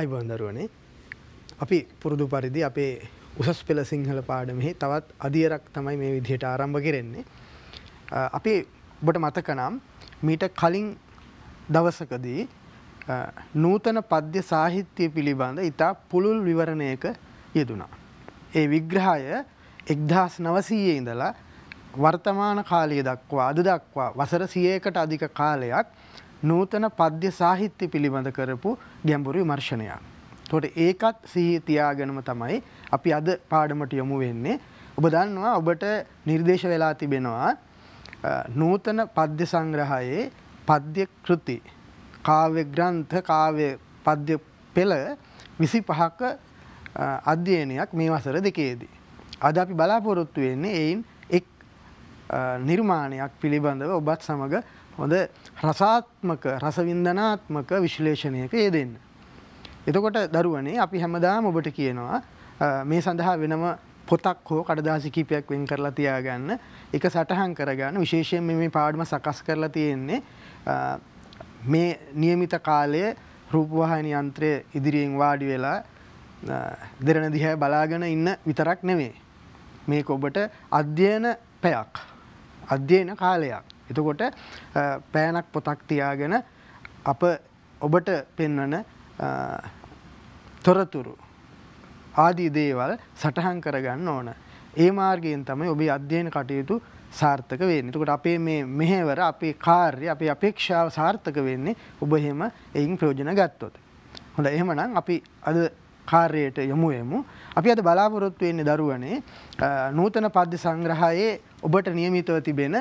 අයිබන්දරුවනේ අපි පුරුදු පරිදි අපේ උසස් පෙළ සිංහල පාඩමෙහි තවත් අධියරක් තමයි මේ විදිහට ආරම්භ කරෙන්නේ. අපි ඔබට මතකනම් මීට කලින් දවසකදී නූතන පද්‍ය සාහිත්‍යය පිළිබඳ ඉතා පුළුල් විවරණයක යෙදුනා. ඒ විග්‍රහය එක්දහස් නවසීයේ ඉඳලා වර්තමාන කාලය දක්වා අද දක්වා වසර සියයකට අධික කාලයක් නූතන පද්‍ය සාහිත්‍ය පිළිබඳ කරපු ගැඹුරු විමර්ශනයක්. තොට ඒකත් සිහි තියාගෙනම තමයි අපි අද පාඩමට යොමු වෙන්නේ. ඔබ දන්නවා ඔබට නිර්දේශ වෙලා තිබෙනවා නූතන පද්‍ය සංග්‍රහයේ පද්‍ය කෘති කාව්‍ය ග්‍රන්ථ කාව්‍ය පද්‍ය පෙළ 25ක අධ්‍යයනයක් මේ වසර දෙකේදී. අද අපි බලාපොරොත්තු වෙන්නේ එයින් එක් නිර්මාණයක් පිළිබඳව ඔබත් සමග හොඳ රසාත්මක රසවින්දනාත්මක විශ්ලේෂණයක යෙදෙන්න. එතකොට දරුවනේ අපි හැමදාම ඔබට කියනවා මේ සඳහා වෙනම පොතක් හෝ කඩදාසි කීපයක් වෙන් කරලා තියාගන්න එක සටහන් කරගන්න විශේෂයෙන් මේ පාඩම සකස් කරලා තියෙන්නේ මේ નિયમિત කාලයේ රූපවාහිනී යන්ත්‍රය ඉදිරියෙන් වාඩි වෙලා දෙරණ දිහා බලාගෙන ඉන්න විතරක් නෙමෙයි මේක ඔබට අධ්‍යයන පැයක් අධ්‍යයන කාලයක් එතකොට පෑනක් පොතක් තියාගෙන අප ඔබට පෙන්වන තොරතුරු ආදී දේවල් සටහන් කරගන්න ඕන. ඒ මාර්ගයෙන් තමයි ඔබේ අධ්‍යයන කටයුතු සාර්ථක වෙන්නේ. එතකොට අපේ මේ මෙහෙවර අපේ කාර්ය අපේ අපේක්ෂාව සාර්ථක වෙන්නේ ඔබ එහෙම එයින් ප්‍රයෝජන ගත්තොත්. හොඳ එහෙමනම් අපි අද කාර්යයට යොමු වෙමු. අපි අද බලාපොරොත්තු වෙන්නේ දරුවනේ නූතන පද්‍ය සංග්‍රහයේ ඔබට નિયમિતව තිබෙන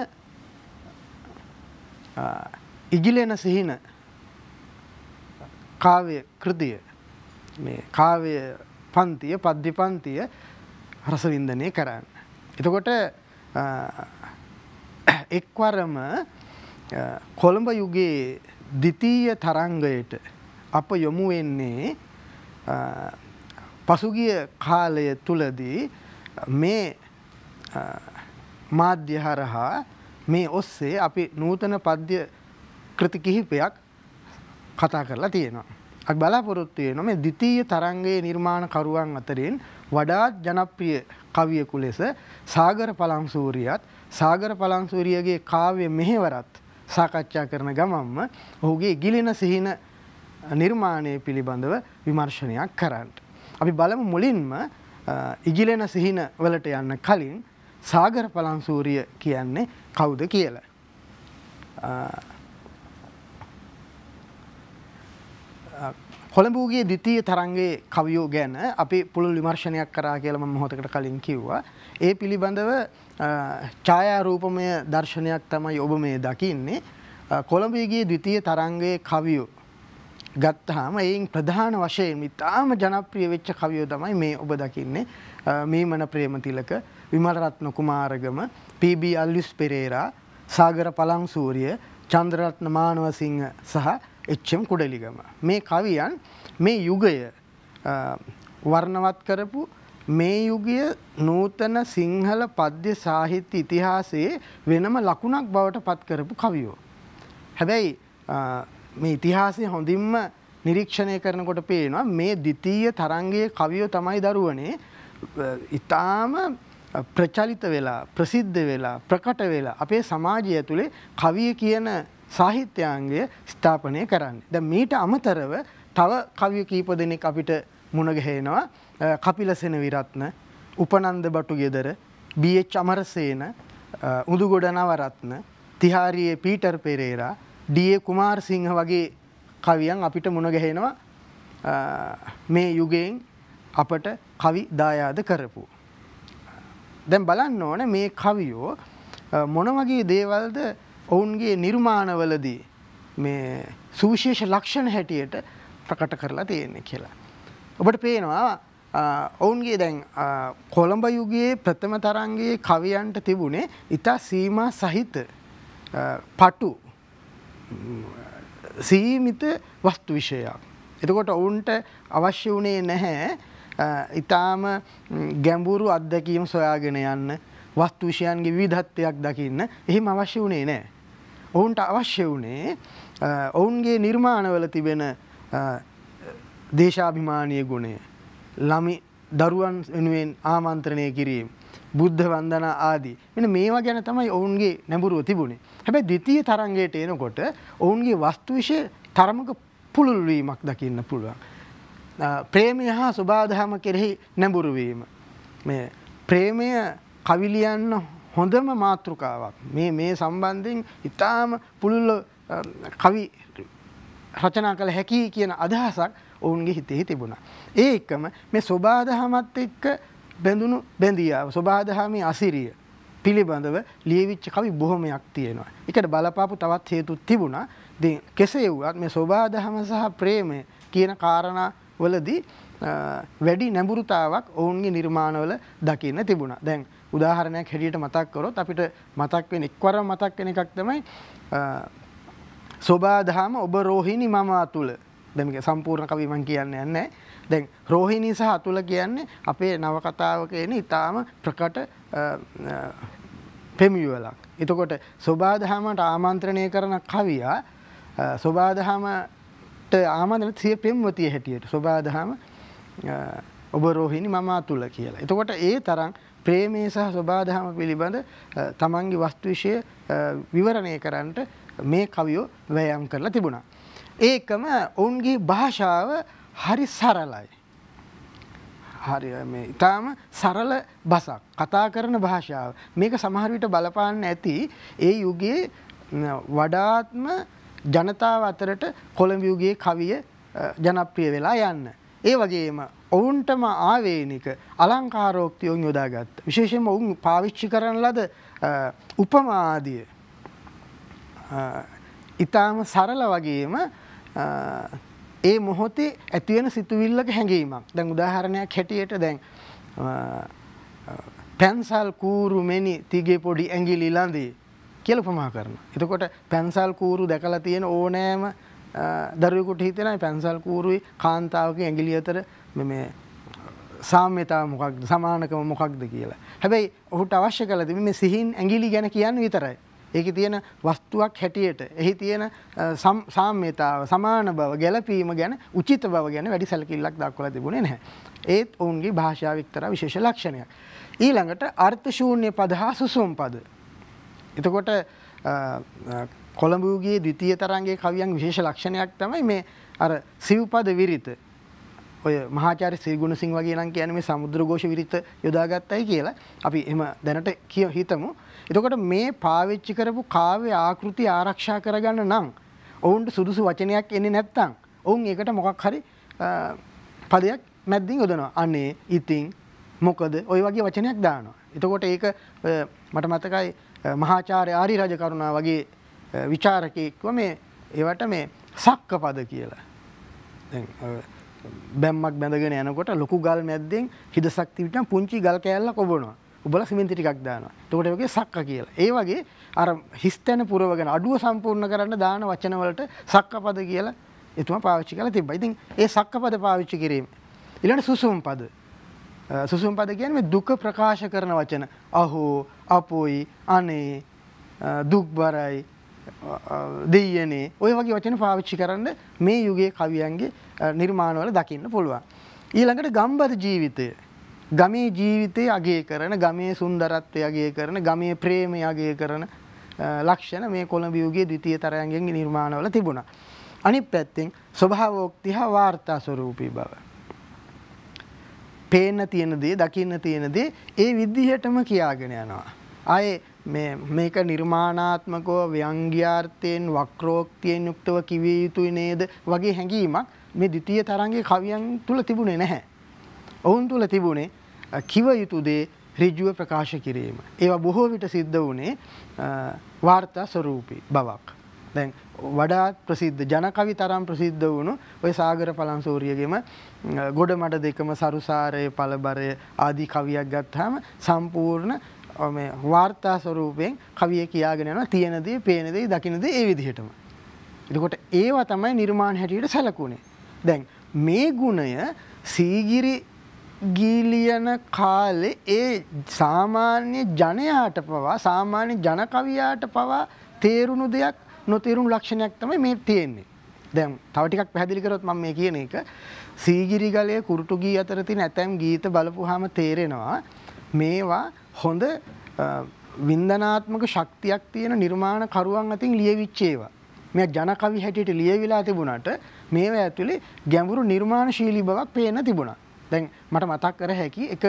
ඉගිලෙන සිහින කාව්‍ය කෘතිය මේ කාව්‍ය පන්තිය පද්දි පන්තිය රසවින්දනය කරන්න. එතකොට එක්වරම කොළඹ යුගයේ දිතීය තරංගයට අප යොමු වෙන්නේ පසුගිය කාලය තුලදී මේ මාධ්‍ය හරහා මේ ඔස්සේ අපි නූතන පද්‍ය කෘති කිහිපයක් කතා කරලා තියෙනවා. අපි බලාපොරොත්තු වෙනවා මේ ද්විතීය තරංගයේ නිර්මාණකරුවන් අතරින් වඩාත් ජනප්‍රිය කවියෙකු ලෙස සාගර පලංසූරියත් සාගර පලංසූරියගේ කාව්‍ය මෙහෙවරත් සාකච්ඡා කරන ගමන්ම ඔහුගේ ගිලින සිහින නිර්මාණය පිළිබඳව විමර්ශනයක් කරන්න. අපි බලමු මුලින්ම ඉගිලෙන සිහින වලට යන්න කලින් සාගර පලන්සූරිය කියන්නේ කවුද කියලා. කොළඹූගේ දිතිය තරන්ගේ කවියෝ ගැන අපි පුළුල් විමර්ශණයක් කරා කියලම මොහොතකට කලින් කිව්වා. ඒ පිළිබඳව ඡායාරූපමය දර්ශනයක් තමයි ඔබ මේ දකින්නේ. කොළඹේගේ ද්විතීය තරංගයේ කවියෝ ගත්තාම එයින් ප්‍රධාන වශයෙන් ඉතාම ජනප්‍රිය වෙච්ච කවියෝ තමයි මේ ඔබ දකින්නේ. මීමන ප්‍රේමතිලක විමලරත්න කුමාරගම පීබී අල්ලිස් පෙරේරා සාගර පලංසූරිය චන්ද්‍රරත්න මානවසිංහ සහ එච්චම් කුඩලිගම. මේ කවියන් මේ යුගය වර්ණවත් කරපු මේ යුගය නූතන සිංහල පද්‍ය සාහිත්‍ය ඉතිහාසයේ වෙනම ලකුණක් බවට පත් කරපු කවියෝ. හැබැයි මේ ඉතිහාසය හොඳින්ම නිරීක්ෂණය කරනකොට පේනවා මේ ද්විතීය තරංගයේ කවියෝ තමයි දරුවනේ ඉතාම ප්‍රචලිත වෙලා ප්‍රසිද්ධ වෙලා ප්‍රකට වෙලා අපේ සමාජය ඇතුළේ කවිය කියන සාහිත්‍යයන්ගේ ස්ථාපනය කරන්න. ද මීට අමතරව තව කවිය කීප දෙනෙක් අපිට මුණගහේනවා කපිලසෙන විරත්න උපනන්ද බටු ගෙදර බH අමරසේන උදුගොඩ නවරත්න තිහාරයේ පීටර් පෙරේරා ඩිය කුමාර් සිංහ වගේ කවියන් අපිට මුණගැහෙනවා මේ යුගයෙන් අපට කවි දායාද කරපු. දැන් බලන්න ඕන මේ කවියෝ මොන වගේ දේවල්ද ඔවුන්ගේ නිර්මාණවලදී මේ සුවිශේෂ ලක්ෂණ හැටියට ප්‍රකට කරලා තියෙන්නේ කියලා. ඔබට පේනවා ඔවුන්ගේ දැන් කොළඹ යුගයේ ප්‍රථම තරන්ගේ කවියන්ට තිබුණේ ඉතා සීමා සහිත පටු සීමිත වස්තු විෂයක්. එතකොට ඔවුන්ට අවශ්‍ය වුණේ නැහැ ඉතාම ගැඹුරු අත්දැකීම සොයාගෙන යන්න වස්තු විෂයන්ගේ විධත්වයක් දකින්න එහෙම අවශ්‍ය වුණේ නෑ. ඔවුන්ට අවශ්‍ය වුණේ ඔවුන්ගේ නිර්මාණවල තිබෙන දේශාභිමානය ගුණය ළමි දරුවන් වෙනුවෙන් ආමන්ත්‍රණය කිරීම බුද්ධ වන්දන ආදී මෙන්න මේවා ගැන තමයි ඔවුන්ගේ නැඹුරුව තිබුණේ. හැබැයි දෙතිය තරංගයට එනකොට ඔවුන්ගේ වස්තු විශය තරමක පුළුල්වීමක් දකින්න පුළුවන්. ප්‍රේමය හා සුභාදහම කෙරෙහි නැඹුරුවීම. මේ ප්‍රේමය කවිලියන්න හොඳම මාතෘකාවක්. මේ මේ සම්බන්ධයෙන් ඉතාම පුළුල්ල කවි රචනා කළ හැකි කියන අදහසක් ඔවුන්ගේ හිතෙහි තිබුණා. ඒ එක්කම මේ සොබාදහමත් එක්ක බැඳුණු බැඳියාව සොබාදහමේ අසිරිය පිළිබඳව ලියවිච්ච කවි බොහොමයක් තියෙනවා. එකට බලපාපු තවත් හේතුත් තිබුණා. ඉතින් කෙසේ වුවත් මේ සොබාදහම සහ ප්‍රේමය කියන කාරණා වලදී වැඩි නැඹුරුතාවක් ඔවුන්ගේ නිර්මාණවල දකින්න තිබුණා. දැන් උදාහරණයක් හැටියට මතක් කරොත් අපිට මතක් වෙන එක්වරම මතක් වෙන එකක් තමයි සෝබාදහම ඔබ රෝහිණි මම අතුල. දැන් මේක සම්පූර්ණ කවි මම කියන්නේ නැහැ. දැන් රෝහිණි සහ අතුල කියන්නේ අපේ නවකතාවක එන ඊටාම ප්‍රකට පෙමියුවලක්. එතකොට සෝබාදහමට ආමන්ත්‍රණය කරන කවියා සෝබාදහම මට ආමදන සිය පෙම්වතිය හැටියට ස්වබාදහම ඔබ රෝහිණි මම තුළ කියලා. එතකොට ඒ තරම් ප්‍රේමේ සහ ස්වබාදහම පිළිබඳ තමන්ගේ වස්තුවිෂය විවරණය කරන්නට මේ කවියෝ වැයම් කරලා තිබුණා. ඒකම ඔවුන්ගේ භාෂාව හරි සරලයි. හරි ඉතාම සරල බසක් කතා කරන භාෂාව මේක සමහරවිට බලපාන්න ඇති ඒ යුගයේ වඩාත්ම ජනතාව අතරට කොළඹියුගේ කවිය ජනප්‍රිය වෙලා යන්න. ඒ වගේම ඔවුන්ටම ආවේනික අලංකාරෝක්ති ඔවුන් යොදාගත්. විශේෂයෙන්ම ඔවුන් පාවිච්චි කරන ලද උපමාදිය. ඊටාම සරල වගේම ඒ මොහොතේ ඇති වෙන සිතුවිල්ලක හැඟීමක්. දැන් උදාහරණයක් හැටියට දැන් පැන්සල් කූරු මෙනි තිගේ පොඩි ඇඟිලි ළඳේ කියල උපමා කරන. එතකොට පැන්සල් කූරු දැකලා තියෙන ඕනෑම දරුවෙකුට හිතෙනයි පැන්සල් කූරුයි කාන්තාවක ඇගිලි අතර මේ සාම්‍යතාව මොකක්ද සමානකම මොකක්ද කියලා. හැබැයි ඔහුට අවශ්‍ය කළ තිබ මේ සිහින් ඇගිලි ගැන කියන්න විතරයි. ඒක තියෙන වස්තුවක් හැටියට එහි තියෙන සාම්‍යතාව සමාන බව ගැලපීම ගැන උචිත බව ගැන වැඩි සැලකිල්ලක් දක්වලා තිබුණේ නැහැ. ඒත් ඔවුන්ගේ භාෂාව එක්තරා විශේෂ ලක්ෂණයක්. ඊළඟට අර්ථ ශූන්‍ය පද හා සුසුම් පද එතකොට කොළඹූගේ ද්විතිය තරන්ගේ කවියන් විශේෂ ලක්ෂණයක් තමයි මේ අර සිව්පද විරිත ඔය මහාචාර සිගුණ සිං වගේ නම් කියන මේ සමුද්‍ර ගෝෂ විරිත යොදාගත්තයි කියලා අපි එම දැනට කිය හිතමු. එතකොට මේ පාවිච්චි කරපු කාව්‍ය ආකෘති ආරක්ෂා කරගන්න නම් ඔවුන්ට සුදුසු වචනයක් එන්නේ නැත්තම් ඔවුන් ඒකට මොකක් හරි පදයක් මැද්දින් යොදනවා. අනේ ඉතින් මොකද ඔය වගේ වචනයක් දානවා. එතකොට ඒක මට මතකයි මහාචාර්ය ආරි රජ කරුණා වගේ විචාරකයෙක්ව මේ ඒවට මේ සක්ක පද කියලා. බැම්මක් බැඳගෙන යනකොට ලොකු ගල් මැද්දෙන් හිදසක්තිවිටම් පුංචි ගල් කෑල්ල කොබනවා. උබල සිමෙන්ති ටිකක් දානවා. එතකොට ඒකේ සක්ක කියලා. ඒ වගේ අර හිස්තැන පුරවගෙන අඩුව සම්පූර්ණ කරන්න දාන වචන වලට සක්ක පද කියලා එතුමා පාවිච්චි කරලා තිබ්බා. ඉතින් ඒ සක්ක පද පාවිච්චි කිරීම ඊළඟ සුසුම් පද සුසුම් පද කියන්නේ දුක ප්‍රකාශ කරන වචන. අහෝ, අපොයි, අනේ, දුක්බරයි, දෙයනේ ඔය වගේ වචන පාවිච්චි කරන්න මේ යුගයේ කවියන්ගේ නිර්මාණවල දකින්න පුළුවන්. ඊළඟට ගම්බද ජීවිතය. ගමේ ජීවිතය අගය කරන, ගමේ සුන්දරත්වය අගය කරන, ගමේ ප්‍රේමය අගය කරන ලක්ෂණ මේ කොළඹ යුගයේ ද්විතීය තරයන්ගෙන් නිර්මාණවල තිබුණා. අනිත් පැත්තෙන් ස්වභාවෝක්ති හා වාර්තා ස්වරූපී බව. පේන්න තියෙන දේ දකින්න තියෙන දේ ඒ විදිහටම කියාගෙන යනවා. ආයේ මේ මේක නිර්මාණාත්මකව ව්‍යංග්‍යාර්ථයෙන් වක්‍රෝක්තියෙන් යුක්තව කිවිය යුතුයි නේද වගේ හැඟීමක් මේ ද්විතීය තරංගයේ කවියන් තුල තිබුණේ නැහැ. ඔවුන් තුල තිබුණේ කිව යුතු දේ ඍජුව ප්‍රකාශ කිරීම. ඒවා බොහෝ විට සිද්ධ වුණේ වාර්තා ස්වරූපී බවක්. දැන් වඩාත් ප්‍රසිද්ධ ජනකවි තරම් ප්‍රසිද්ධ වුණු ඔය සාගර පලන්සූරියගෙම ගොඩ මට දෙකම සරුසාරය පලබරය ආදී කවියක් ගත්හම සම්පූර්ණ වාර්තා ස්වරූපයෙන් කවිය කියාගෙන යන තියෙනදී පේනදී දකිනද ඒ විදිහටම. එතකොට ඒවා තමයි නිර්මාණ හැටියට සැලකුණේ. දැන් මේ ගුණය සීගිරි ගීලියන කාලේ ඒ සාමාන්‍ය ජනයාට පවා සාමාන්‍ය ජනකවියාට පවා තේරුණු දෙයක් නොතේරුම් ලක්ෂණයක් තමයි මේ තියෙන්නේ. දැන් තව ටිකක් පැහැදිලි කරොත් මම මේ කියන එක සීගිරිගලයේ කුරුටු ගී අතර තියෙන ඇතැම් ගීත බලපුවාම තේරෙනවා මේවා හොඳ වින්දනාත්මක ශක්තියක් තියෙන නිර්මාණ කරුවන් අතින් ලියවිච්ච ඒවා. මේ ජන කවි හැටියට ලියවිලා තිබුණාට මේවා ඇතුලේ ගැඹුරු නිර්මාණශීලී බවක් පේන්න තිබුණා. දැන් මට මතක් කර හැකි එක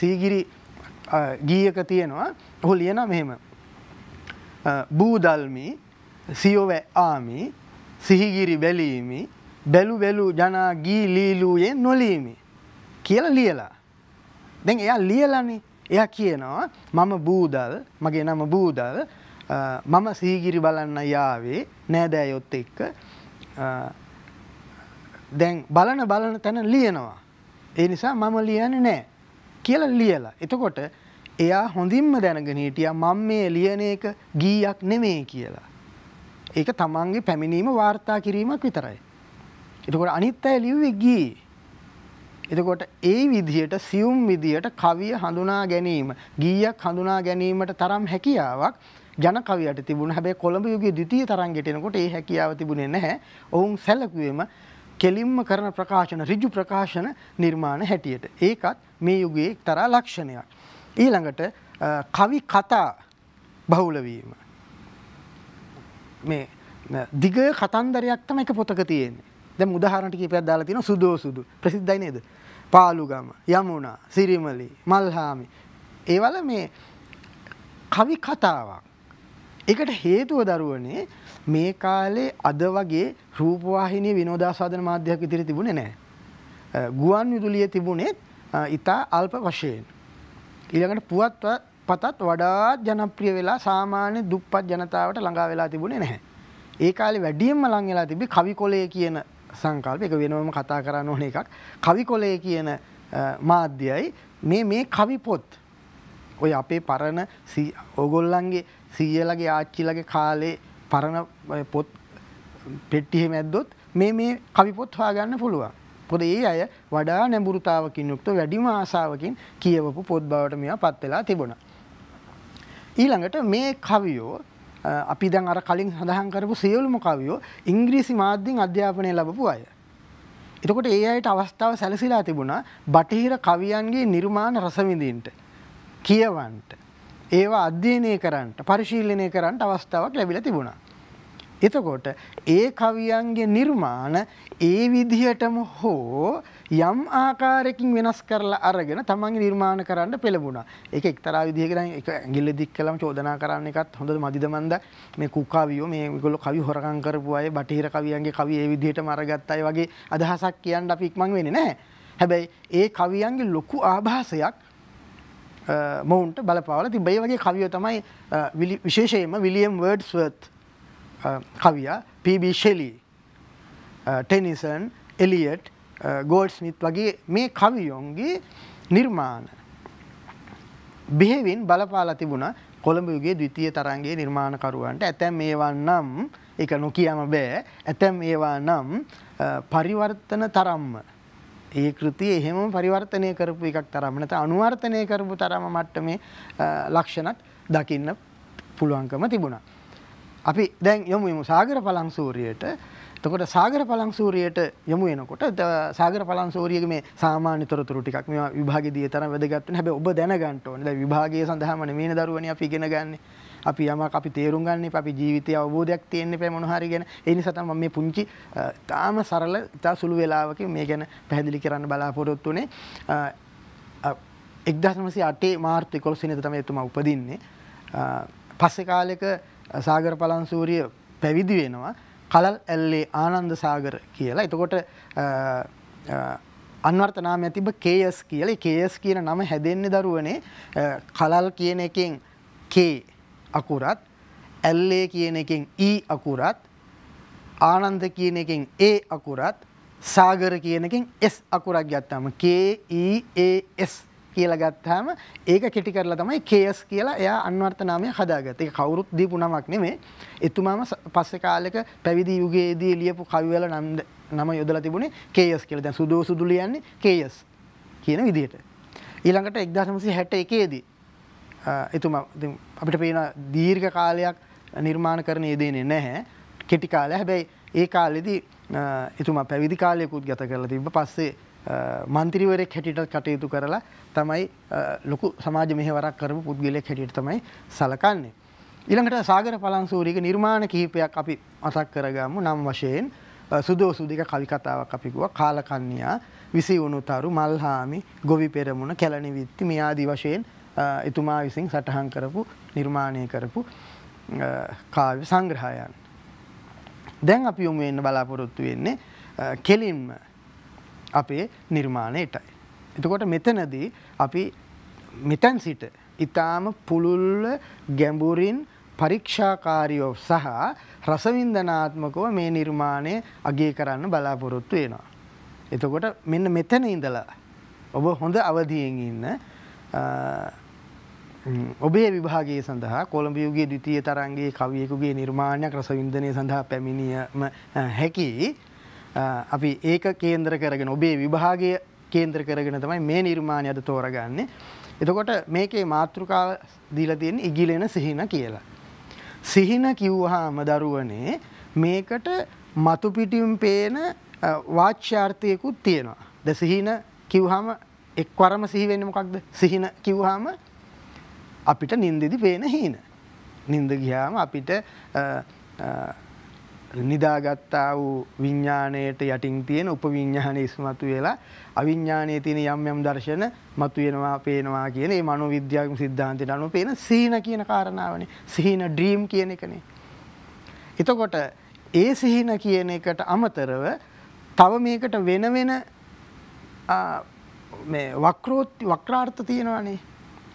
සීගිරි ගීයක තියෙනවා. ඔහු ලියනවා මෙහෙම. බූදල්මි සියොව ආමි සිහිගිරි බැලීමි බැලු බැලු ජනා ගී ලීලූයේ නොලීමි කියලා ලියලා. දැන් එයා ලියලනේ එයා කියනවා මම බූදල් මගේ නම බූදල් මම සීගිරි බලන්න යාවේ නෑදෑයොත් එක්ක දැන් බලන බලන තැන ලියනවා. ඒ නිසා මම ලියන්නේ නෑ කියලා ලියලා. එතකොට එයා හොඳින්ම දැනගෙන හිටියා මම මේ ලියන එක ගීයක් නෙමෙයි කියලා. ඒක තමන්ගේ පැමිණීම වාර්තා කිරීමක් විතරයි. එතකොට අනිත් අය ලිව්වේ ගී. එතකොට ඒ විදිහට සියුම් විදිහට කවිය හඳුනා ගැනීම ගීයක් හඳුනා ගැනීමට තරම් හැකියාවක් ජන කවියට තිබුණා. හැබැයි කොළඹ යුගයේ ද්විතීයික තරංගයට එනකොට ඒ හැකියාව තිබුණේ නැහැ. ඔවුන් සැලකුවේම කෙලින්ම කරන ප්‍රකාශන ඍජු ප්‍රකාශන නිර්මාණ හැටියට. ඒකත් මේ යුගයේ එක්තරා ලක්ෂණයක්. ඊළඟට කවි කතා බහුල වීම. මේ දිග කතන්දරයක්තම එක පොතක තියෙන්නේ දැම් උදාහරණට කීපයක් දාලා තියෙන සුදෝ සුදු ප්‍රසිද්ධයි නේද පාලුගම යමුණා සිරිමලි මල්හාමි ඒවල මේ කවි කතාවක් ඒකට හේතුව දරුවනේ මේ කාලේ අද වගේ රූපවාහිනී විනෝදාසාධන මාධ්‍යයක් විදිහට තිබුණේ නැහැ ගුවන් විදුලිය තිබුණේ ඉතා අල්ප වශයෙන් ඊළඟට පුවත්වත් පතත් වඩාත් ජනප්‍රිය වෙලා සාමාන්‍ය දුප්පත් ජනතාවට ළඟා වෙලා තිබුණේ නැහැ. ඒ කාලේ වැඩියෙන්ම ලං වෙලා තිබි කවිකොලේ කියන සංකල්ප එක වෙනවම කතා කරන්න ඕන එකක්. කවිකොලේ කියන මාධ්‍යයයි මේ මේ කවි පොත් ඔය අපේ පරණ ඕගොල්ලන්ගේ සීයලගේ ආච්චිලගේ කාලේ පරණ පොත් පෙට්ටිහෙ මැද්දොත් මේ මේ කවිපොත් හොයාගන්න පුළුවන්. පොද ඒ අය වඩා නැඹුරුතාවකින් යුක්ත වැඩිම ආසාවකින් කියවපු පොත් බවට මෙයා පත් වෙලා තිබුණා. ඊළඟට මේ කවියෝ අපි දැන් අර කලින් සඳහන් කරපු සියලුම කවියෝ ඉංග්‍රීසි මාධ්‍යෙන් අධ්‍යාපනය ලැබපු අය. එතකොට ඒ අයට අවස්ථාව සැලසිලා තිබුණා බටහිර කවියන්ගේ නිර්මාණ රසවිඳින්ට කියවන්ට ඒවා අධ්‍යයනය කරන්නට පරිශීලනය කරන්නට අවස්ථාවක් ලැබිලා තිබුණා. එතකොට ඒ කවියන්ගේ නිර්මාණ ඒ විදිහටම හෝ යම් ආකාරයකින් වෙනස් කරලා අරගෙන තමන්ගේ නිර්මාණ කරන්න පෙළඹුණා. ඒක එක්තරා විදිහකට එක ඇඟිල්ල දික් කළාම චෝදනා කරන්න එකත් හොඳ මදිද මන්ද මේ කුකාවියෝ මේ ඒගොල්ලෝ කවි හොරකම් කරපු අය බටහිර කවියන්ගේ කවි ඒ විදිහටම අරගත්ත අය වගේ අදහසක් කියන්න අපි ඉක්මන් වෙන්නේ නැහැ. හැබැයි ඒ කවියන්ගේ ලොකු ආభాසයක් මොවුන්ට බලපාල තිබයි වගේ කවිය තමයි විශේෂයෙන්ම විලියම් වර්ඩ්ස්වර්ත් කවිය පබ Shelley Tennyson Eliot Goldsmith වගේ මේ කවියොන්ගේ නිර්මාණ බෙහෙවින් බලපාලා තිබුණා කොළඹ යුගයේ ද්විතීය තරංගයේ නිර්මාණකරුවන්ට ඇතැම් ඒවා නම් ඒක නොකියම බෑ ඇතැම් ඒවා නම් පරිවර්තන තරම්ම ඒ කෘතිය එහෙම පරිවර්තනය කරපු එකක් තරම් නැත අනුවර්තනය කරපු තරම මට්ටමේ ලක්ෂණත් දකින්න පුළුවන්කම තිබුණා. අපි දැන් යමු යමු සාගර පලංසූරියට එතකොට සාගර පලංසූරියට යොමු වෙනකොට සාගර පලංසූරියගේ මේ සාමාන්‍ය තොරතුරු ටිකක් මේවා විභාගයේ දිය තරම් වැදගත් වෙන හැබැයි ඔබ දැනගන්න ඕනේ දැන් විභාගයේ සඳහාම නෙමෙයිනේ දරුවනේ අපි ඉගෙන ගන්න අපි යමක් අපි තේරුම් ගන්න එපා අපි ජීවිතය අවබෝධයක් තියෙන්න එපා මොන හරි ගැන ඒ නිසා තමයි මම මේ පුංචි තාම සරල ඉතා සුළු වේලාවකින් මේ ගැන පැහැදිලි කරන්න බලාපොරොත්තු වුනේ 1908 මාර්තු 11 වෙනිදා තමයි එතුමා උපදින්නේ පස්සේ කාලෙක සාගර පලන්සූරිය පැවිදි වෙනවා කලල් ඇල්ලේ ආනන්ද සාගර කියලා එතකොට අන්වර්තනාම ඇතිබ කේස් කියල කේස් කියන නම හැදෙන්න්න දරුවනේ කලල් කියන එකෙන් කේ අකුරත් ඇල්ලේ කියන එකෙන් ඊ e අකුරත් ආනන්ද කියන එකෙන් ඒ අකුරත් සාගර කියන එකෙන් එස් අකුරක් ගත්තම කේඒස් කියලා ගත්තාම ඒක කෙටි කරලා තමයි කේස් කියලා එයා අන්වර්ථ නාමය හදාගත්තේ. ඒක කවුරුත් දීපු නමක් නෙමෙයි. එතුමාම පස්සේ කාලෙක පැවිදි යුගයේදී ලියපු කවිවල නම් නම යොදලා තිබුණේ කේස් කියලා. දැන් සුදෝ සුදු ලියන්නේ කේස් කියන විදිහට. ඊළඟට 1961 දී එතුමා අපිට පේන දීර්ඝ කාලයක් නිර්මාණකරණයේ දෙන්නේ නැහැ. කෙටි කාලය. හැබැයි ඒ කාලෙදී එතුමා පැවිදි කාලයකුත් ගත කරලා තිබ්බ. පස්සේ මන්තිරිවරෙක් හැටිට කටයුතු කරලා තමයි ලොකු සමාජ මෙහෙවරක් කරපු පුද්ගලෙක් හැටියට තමයි සලකන්නේ. ඊළඟට සාගර පලන්සූරීක නිර්මාණ කිහිපයක් අපි මතක් කරගමු නම් වශයෙන් සුදෝසු දෙක කවි කතාවක් අපි ගුව කාලකන්‍යා විසි වුණුතරු මල්හාමි ගොවි පෙරමුණ කැලණිවිත්ති මේ ආදී වශයෙන් එතුමා විසින් සටහන් කරපු නිර්මාණය කරපු කාව්‍ය සංග්‍රහයන්. දැන් අපි යොමු වෙන්න බලාපොරොත්තු වෙන්නේ කෙලින්ම අපේ නිර්මාණයටයි. එතකොට මෙතනදී අපි මෙතැන් සිට ඉතාම පුළුල්ල ගැඹුරින් පරීක්ෂාකාරියෝ සහ රසවින්දනාත්මකව මේ නිර්මාණය අගේ කරන්න බලාපොරොත්තු වෙනවා. එතකොට මෙන්න මෙතන ඉඳලා ඔබ හොඳ අවධියෙන් ඉන්න ඔබේ විභාගයේ සඳහා කොළඹ යුගයේ ද්විතීය තරංගයේ කවියෙකුගේ නිර්මාණයක් රසවින්දනය සඳහා පැමිණියම හැකි අපි ඒක කේන්ද්‍ර කරගෙන ඔබේ විභාගය කේන්ද්‍ර කරගෙන තමයි මේ නිර්මාණය අද තෝරගන්නේ. එතකොට මේකේ මාතෘකාව දීලා තියෙන්නේ ඉගිලෙන සිහින කියලා. සිහින කිව්වහම දරුවනේ මේකට මතු පිටින් පේන වාච්‍යාර්ථයකුත් තියෙනවා. ද සිහින කිව්හම එක්වරම සිහිවෙන්න මොකක්ද සිහින කිව්හම අපිට නින්දෙදි පේන හීන. නින්ද ගියාම අපිට නිදාගත්තා වූ විඤ්ඥානයට යටින් තියෙන උපවිඤ්ඥාන ඉස්මතු වෙලා අවිඤ්ඥානය තියෙන යම් යම් දර්ශන මතුවෙනවා පේනවා කියන ඒ මනු විද්‍යාගම සිද්ධාන්තයට අනු පේන සීන කියන කාරණාවනේ සිහින ඩ්‍රීම් කියන එකනේ. එතකොට ඒ සිහින කියන එකට අමතරව තව මේකට වෙන වෙන වක්‍රෝත් වක්‍රාර්ථ තියෙනවානේ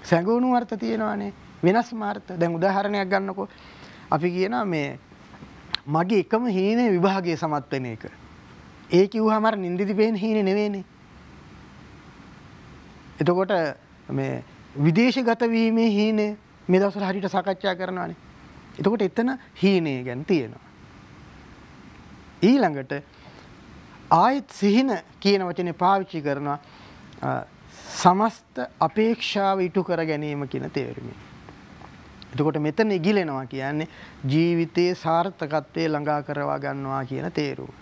සැඟුණු අර්ථ තියෙනවානේ වෙනස් මාර්ථ දැන් උදාහරණයක් ගන්නකෝ අපි කියනවා මේ මගේ එකම හීනේ විභාගය සමත් වෙන එක. ඒ කිව්වහම අර නින්දිති පේන හීනේ නෙවෙයිනේ. එතකොට මේ විදේශගත වීමේ හීනේ මේ දවස්වල හරියට සාකච්ඡා කරනවානේ. එතකොට එතන හීනේ ගැන තියෙනවා. ඊළඟට ආයෙත් සිහින කියන වචනේ පාවිච්චි කරනවා සමස්ත අපේක්ෂාව ඉටු කර ගැනීම කියන තේරුමෙන්. එතකොට මෙතන ඉගිලෙනවා කියන්නේ ජීවිතයේ සාර්ථකත්වය ළඟා කරවා ගන්නවා කියන තේරුම.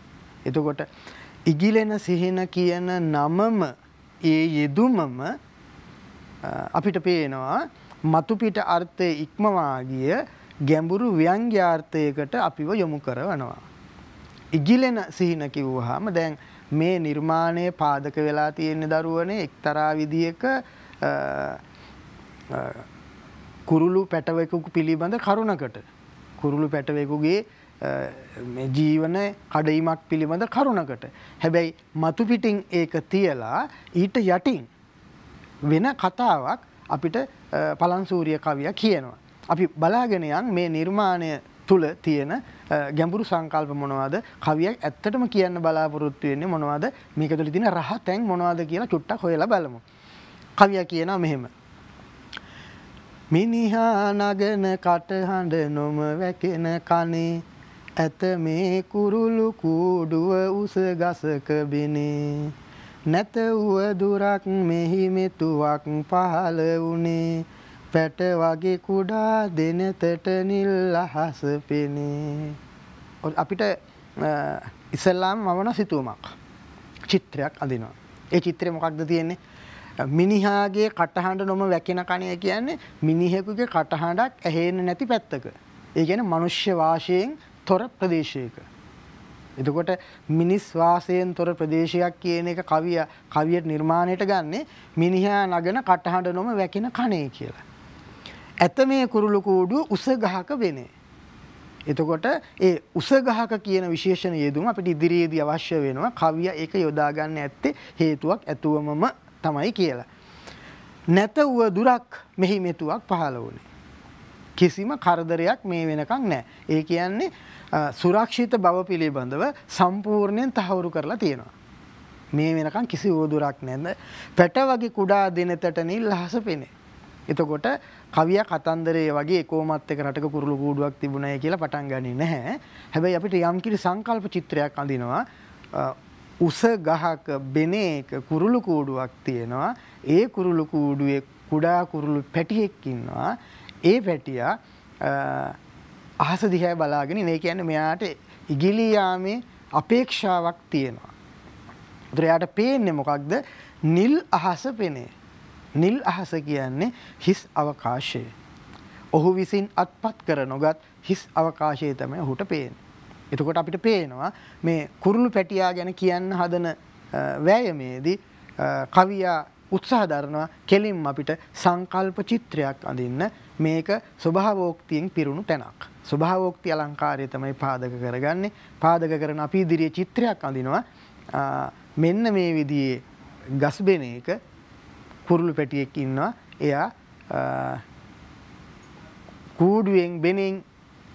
එතකොට ඉගිලෙන සිහින කියන නමම ඒ යෙදුමම අපිට පේනවා මතුපිට අර්ථය ඉක්මවාගිය ගැඹුරු ව්‍යංග්‍යාර්ථයකට අපිව යොමු කරවනවා. ඉගිලෙන සිහින කිව්වහම දැන් මේ නිර්මාණය පාදක වෙලා තියෙන දරුවනේ එක්තරා විදියක කුරුළු පැටවකුකු පිළිබඳ කරුණකට කුරුළු පැටවකුගේ ජීවන කඩීමක් පිළිබඳ කරුණකට හැබැයි මතු පිටින් ඒක තියලා ඊට යටින් වෙන කතාවක් අපිට පලන්සූරිය කවිය කියනවා. අපි බලාගෙනයන් මේ නිර්මාණය තුළ තියෙන ගැඹුරු සංකල්ප මොනවාද කවියක් ඇත්තටම කියන්න බලාපොරොත්තුවයන්නේ මොනවාද මේක තුළ තින රහ තැන් මොනවාද කියලා චුට්ටක් හොයලා බලමු. කවිය කියනවා මෙහෙම මිනිහා නගන කටහඬ නොම වැකෙන කනේ ඇත මේ කුරුළු කූඩුව උස ගසක බිනේ නැත දුරක් මෙහි මෙතුවක් පහළ වුණේ පැට වගේ කුඩා දෙනතට නිල් අහස පෙනේ අපිට ඉස්සල්ලාම් මවන සිතුවමක් චිත්‍රයක් අඳිනවා ඒ චිත්‍රය මොකක්ද තියෙන්නේ මිනිහාගේ කටහඬ නොම වැකෙන කණය කියන්නේ මිනිහෙකුගේ කටහඬක් ඇහෙන්න නැති පැත්තක. ඒ කියන්නේ මිනිස්්‍ය වාශයෙන් තොර ප්‍රදේශයක. එතකොට මිනිස් වාසයෙන් තොර ප්‍රදේශයක් කියන එක කවිය කවියට නිර්මාණයට ගන්නේ මිනිහා නගන කටහඬ නොම වැකෙන කණේ කියලා. ඇත මේ කුරුළු කූඩු උස ගහක වෙනේ. එතකොට ඒ උසගහක කියන විශේෂණ යෙදුම අපිට ඉදිරියේදී අවශ්‍ය වෙනවා කවිය ඒක යොදා ගන්න ඇත්තේ හේතුවක් ඇතුවමම තමයි කියලා. නැත වුව දුරක් මෙහි මෙතුවක් පහළ වුණේ. කිසිම කරදරයක් මේ වෙනකක් නෑ. ඒ කියන්නේ සුරක්ෂිත බව පිළිබඳව සම්පූර්ණයෙන් තහවුරු කරලා තියෙනවා. මේ වෙනකම් කිසි ඕදුරක් නැද පැට වගේ කුඩා දෙනතට නිල් අහස පෙනේ. එතකොට කවිය කතන්දරේ වගේ කෝමත් එක රටක කුරුළු කූඩුවක් තිබුණය කියලා පටන් ගනි නැහැ හැබැයි අපිට යම්කිරි සංකල්ප චිත්‍රයක් අඳිනවා උස ගහක බෙනේක කුරුළු කූඩුවක් තියෙනවා ඒ කුරුළු කූඩුවේ කුඩා කුරුළු පැටියෙක් ඉන්නවා ඒ පැටියා අහස දිහා බලාගෙන ඒ කියන්නේ මෙයාට ඉගිලී යාමේ අපේක්ෂාවක් තියෙනවා. දරයාට පේන්නේ මොකක්ද? නිල් අහස පෙනේ. නිල් අහස කියන්නේ හිස් අවකාශය. ඔහු විසින් අත්පත් කර නොගත් හිස් අවකාශය තමයි ඔහුට පේන්නේ. එතකොට අපිට පේනවා මේ කුරුණු පැටියා ගැන කියන්න හදන වෑයමේදී කවියා උත්සාහ දරනවා කෙලින්ම අපිට සංකල්ප චිත්‍රයක් අඳින්න මේක ස්වභාවෝක්තියෙන් පිරුණු තැනක්. ස්වභාවෝක්ති අලංකාරය තමයි පාදක කරගන්නේ පාදක කරන අපි ඉදිරියේ චිත්‍රයක් අඳිනවා මෙන්න මේ විදිහේ ගස්බෙන එක කුරුළු පැටියෙක් ඉන්නවා එයා කූඩුවෙන් බෙනෙන්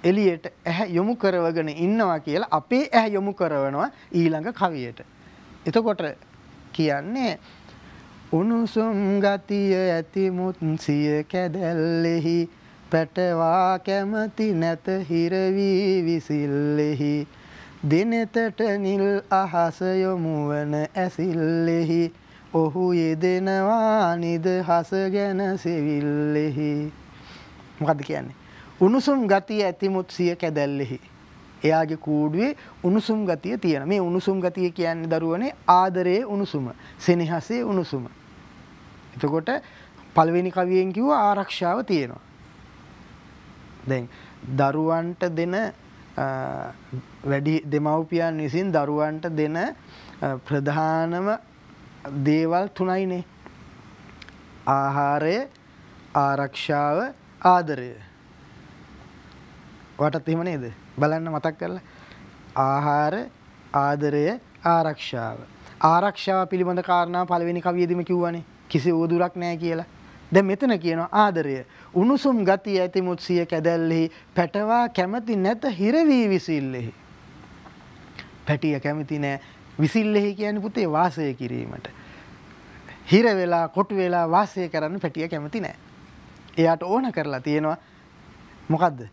එළියට ඇහැ යොමු කරවගෙන ඉන්නවා කියලා අපේ ඇහැ යොමු කරවනවා ඊළඟ කවියට. එතකොට කියන්නේ උණුසුම් ගතිය ඇති මුත් සිය කැදැල්ලෙහි පැටවා කැමති නැත හිරවී විසිල්ලෙහි දෙනෙතට නිල් අහස යොමුවන ඇසිල්ලෙහි ඔහු යෙදෙනවා නිදහස ගැන සෙවිල්ලෙහි මොකද්ද කියන්නේ උණුසුම් ගතිය ඇතිමුත් සිය කැදැල්ලෙහි. එයාගේ කූඩුවේ උණුසුම් ගතිය තියෙන මේ උණුසුම් ගතිය කියන්නේ දරුවනේ ආදරයේ උණුසුම සෙනෙහසේ උණුසුම. එතකොට පළවෙනි කවියෙන් කිව්ව ආරක්ෂාව තියෙනවා. දැන් දරුවන්ට දෙන වැඩි දෙමව්පියන් විසින් දරුවන්ට දෙන ප්‍රධානම දේවල් තුනයිනේ. ආහාරය, ආරක්ෂාව, ආදරය. ඔයාටත් එහෙම නේද? බලන්න මතක් කරලා. ආහාර, ආදරය, ආරක්ෂාව. ආරක්ෂාව පිළිබඳ කාරණා පළවෙනි කවියේදීම කිව්වනේ. කිසි උවදුරක් නැහැ කියලා. දැන් මෙතන කියනවා ආදරය. උණුසුම් ගතිය ඇති මුත්සිය කැදැල්ලෙහි පැටවා කැමති නැත හිරවි විසිල්ලෙහි. පැටිය කැමති නෑ විසිල්ලෙහි කියන්නේ පුතේ වාසය කිරීමට. හිර වෙලා කොටු වෙලා වාසය කරන්න පැටිය කැමති නෑ. එයාට ඕන කරලා තියෙනවා මොකද්ද?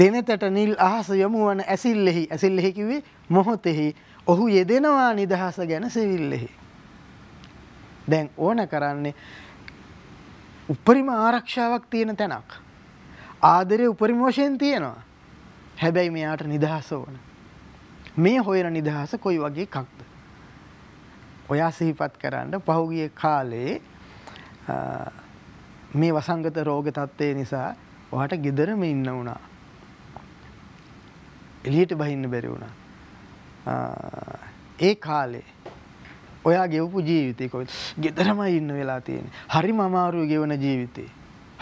දෙනතට නිල් අහස යොමුවන ඇසිල්ලෙහි ඇසිල්ලෙහි කිව්වේ මොහොතෙහි ඔහු යෙදෙනවා නිදහස ගැන සිවිල්ලෙහි. දැන් ඕන කරන්නේ උපරිම ආරක්ෂාවක් තියෙන තැනක්. ආදරය උපරිම වශයෙන් තියෙනවා. හැබැයි මෙයාට නිදහස ඕන. මේ හොයන නිදහස කොයි වගේ එකක්ද? ඔයා සිහිපත් කරන්න පහුගිය කාලේ මේ වසංගත රෝග තත්ත්වය නිසා ඔයාට ගෙදරම ඉන්න වුණා. එලියට බහින්න බැරි වුණා ඒ කාලේ ඔයා ගෙවපු ජීවිතය කොයි ගෙදරම ඉන්න වෙලා තියෙන හරිම අමාරුව ගෙවන ජීවිතේ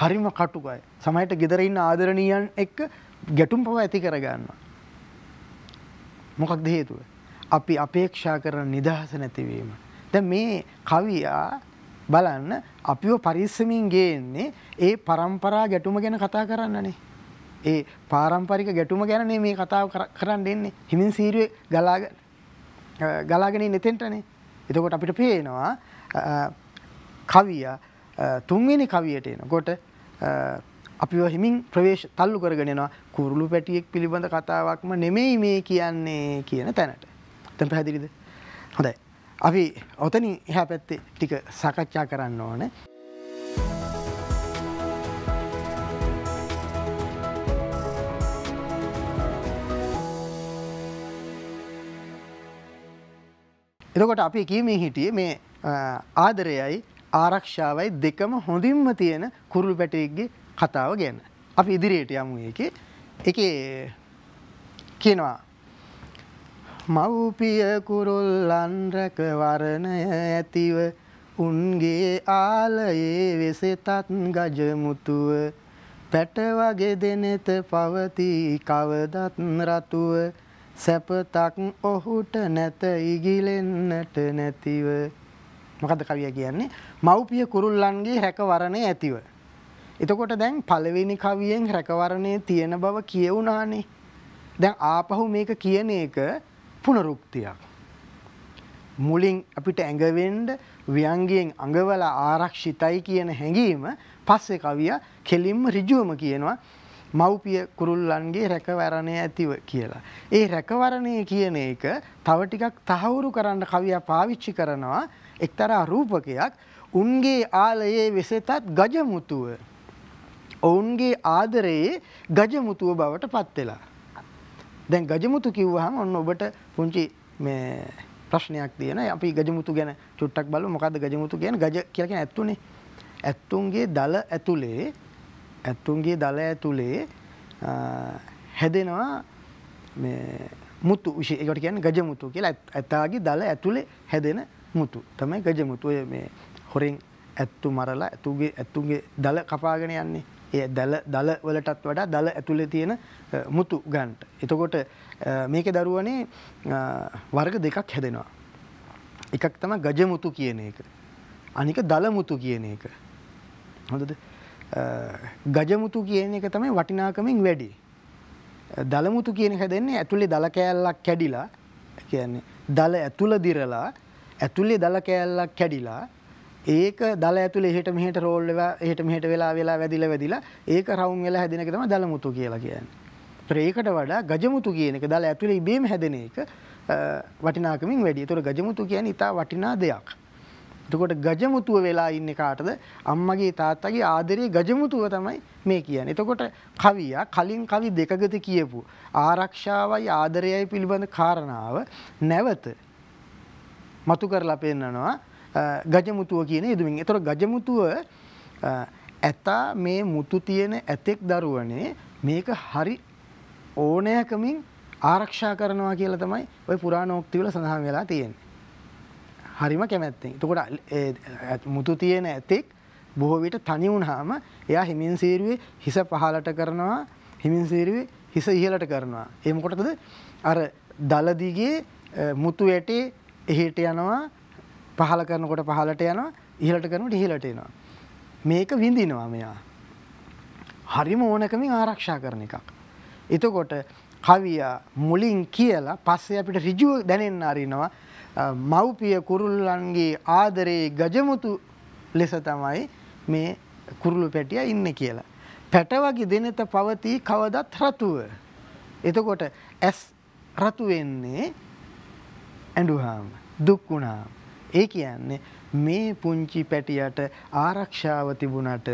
හරිම කටුකයි සමයිට ගෙදර ඉන්න ආදරණීයන් එක්ක ගැටුම් පව ඇති කරගන්නවා මොකක්ද හේතුව අපි අපේක්ෂා කරන නිදහස නැතිවීම දැන් මේ කවියා බලන්න අපිව පරිස්සමින් ගේන්නේ ඒ પરම්පරා ගැටුම ගැන කතා කරන්නනේ ඒ පාරම්පරික ගැටුම ගැන මේ කතාව කරන්න එන්නේ. හිමින් සීරුවේ ගලාගෙන ගලාගෙන ඉන්න එතෙන්ටනේ. එතකොට අපිට පේනවා කවියා තුන්වෙනි කවියට එනකොට අපිව හිමින් ප්‍රවේශ තල්ලු කරගෙන යනවා කුරුළු පැටියෙක් පිළිබඳ කතාවක්ම නෙමෙයි මේ කියන්නේ කියන තැනට. දැන් පැහැදිලිද? හොඳයි. අපි ඔතනින් එහා පැත්තේ ටික සාකච්ඡා කරන්න ඕනේ. එතකොට අපි කීමේ හිටියේ මේ ආදරයයි ආරක්ෂාවයි දෙකම හොඳින්ම තියෙන කුරුළු පැටියෙක්ගේ කතාව ගැන. අපි ඉදිරියට යමු ඒකේ. ඒකේ කියනවා මව්පිය කුරුල්ලන් රැක වරණය ඇතිව උන්ගේ ආලයේ වෙසෙතත් ගජමුතුව පැට වගේ දෙනෙත පවතී කවදත් රතුව සැපතක් ඔහුට නැත ඉගිලෙන්නට නැතිව මොකද කවිය කියන්නේ මව්පිය කුරුල්ලන්ගේ රැකවරණය ඇතිව එතකොට දැන් පළවෙනි කවියෙන් රැකවරණය තියෙන බව කියවුණානේ දැන් ආපහු මේක කියන එක පුනරුක්තියක් මුලින් අපිට ඇඟවෙන්ඩ ව්‍යන්ගියෙන් අඟවල ආරක්ෂිතයි කියන හැඟීම පස්සේ කවිය කෙලින්ම ඍජුවම කියනවා මව්පිය කුරුල්ලන්ගේ රැකවරණය ඇතිව කියලා. ඒ රැකවරණය කියන එක තව ටිකක් තහවුරු කරන්න කවියා පාවිච්චි කරනවා එක්තරා රූපකයක් උන්ගේ ආලයේ වෙසෙතත් ගජමුතුව. ඔවුන්ගේ ආදරයේ ගජමුතුව බවට පත් වෙලා. දැන් ගජමුතු කිව්වහම ඔන්න ඔබට පුංචි මේ ප්‍රශ්නයක් තියෙන. අපි ගජමුතු ගැන චුට්ටක් බලමු. මොකද්ද ගජමුතු කියන්නේ? ගජ කියලා කියන්නේ ඇත්තුනේ. ඇත්තුන්ගේ දල ඇතුලේ ඇත්තුන්ගේ දළ ඇතුළේ හැදෙනවා මුතු විෂ එකට කියන්න ගජමුතු කියලා ඇතාගේ දළ ඇතුළේ හැදෙන මුතු තමයි ගජමුතුය මේ හොරෙන් ඇත්තු මරලා ඇතුගේ ඇත්තුගේ දළ කපාගෙන යන්නේ ඒ දළ දළ වලටත් වඩා දළ ඇතුළේ තියෙන මුතු ගන්ට. එතකොට මේක දරුවනේ වර්ග දෙකක් හැදෙනවා. එකක් තම ගජමුතු කියන එක. අනික දළමුතු කියන එක. හොඳද ගජමුතු කියන එක තමයි වටිනාකමින් වැඩි. දළමුතු කියන හැදන්නේ ඇතුළේ දළ කෑල්ලක් කැඩිලා කියන්නේ දළ ඇතුළ දිරලා ඇතුළේ දළ කෑල්ලක් කැඩිලා ඒක දළ ඇතුළේ එහෙට මෙහෙට රෝල් වෙලා එහෙට මෙහෙට වෙලා වෙලා වැදිලා වැදිලා ඒක රවුම් වෙලා හැදෙන එක තමයි දළමුතු කියලා කියන්නේ. ඒකට වඩා ගජමුතු කියන එක දළ ඇතුළේ ඉබේම හැදෙන එක වටිනාකමින් වැඩි. ඒතකොට ගජමුතු කියන්නේ ඊට වටිනා දෙයක්. එතකොට ගජමුතුව වෙලා ඉන්නේ කාටද? අම්මගේ තාත්තගේ ආදරේ ගජමුතුව තමයි මේ කියන්නේ. එතකොට කවියා කලින් කවි දෙකකට කියපු ආරක්ෂාවයි ආදරයයි පිළිබඳ කාරණාව නැවත මතු කරලා පෙන්නනවා ගජමුතුව කියන යෙදුමින්. එතකොට ගජමුතුව ඇතා මේ මුතු තියෙන ඇතෙක් දරුවනේ මේක හරි ඕනෑකමින් ආරක්ෂා කරනවා කියලා තමයි ওই පුරාණෝක්ති වල සඳහන් වෙලා තියෙන්නේ. හරිම කැමැත්තෙන් තකොට මුතු තියෙන ඇතෙක් බොහෝ විට තනි වුණාම එයා හිමින් සීරුවේ හිස පහලට කරනවා හිමින් සීරුවේ හිස ඉහලට කරනවා ඒ මොකටද අර දලදිගේ මුතු ඇටේ එහෙට යනවා පහල කරනකොට පහලට යනවා ඉහලට කරනකොට ඉහලට එනවා මේක විඳිනවා මෙයා හරිම ඕනකමින් ආරක්ෂා කරන එකක් එතකොට කවියා මුලින් කියලා පස්සේ අපිට ඍජුව දැනෙන්න අරිනවා මව්පිය කුරුල්ලන්ගේ ආදරයේ ගජමුතු ලෙස තමයි මේ කුරුළු පැටිය ඉන්නේ කියලා. පැටවගේ දෙනත පවතී කවදත් රතුව. එතකොට ඇස් රතු වෙන්නේ ඇඬුවාම දුක් වුණාම. ඒ කියන්නේ මේ පුංචි පැටියට ආරක්ෂාව තිබුණට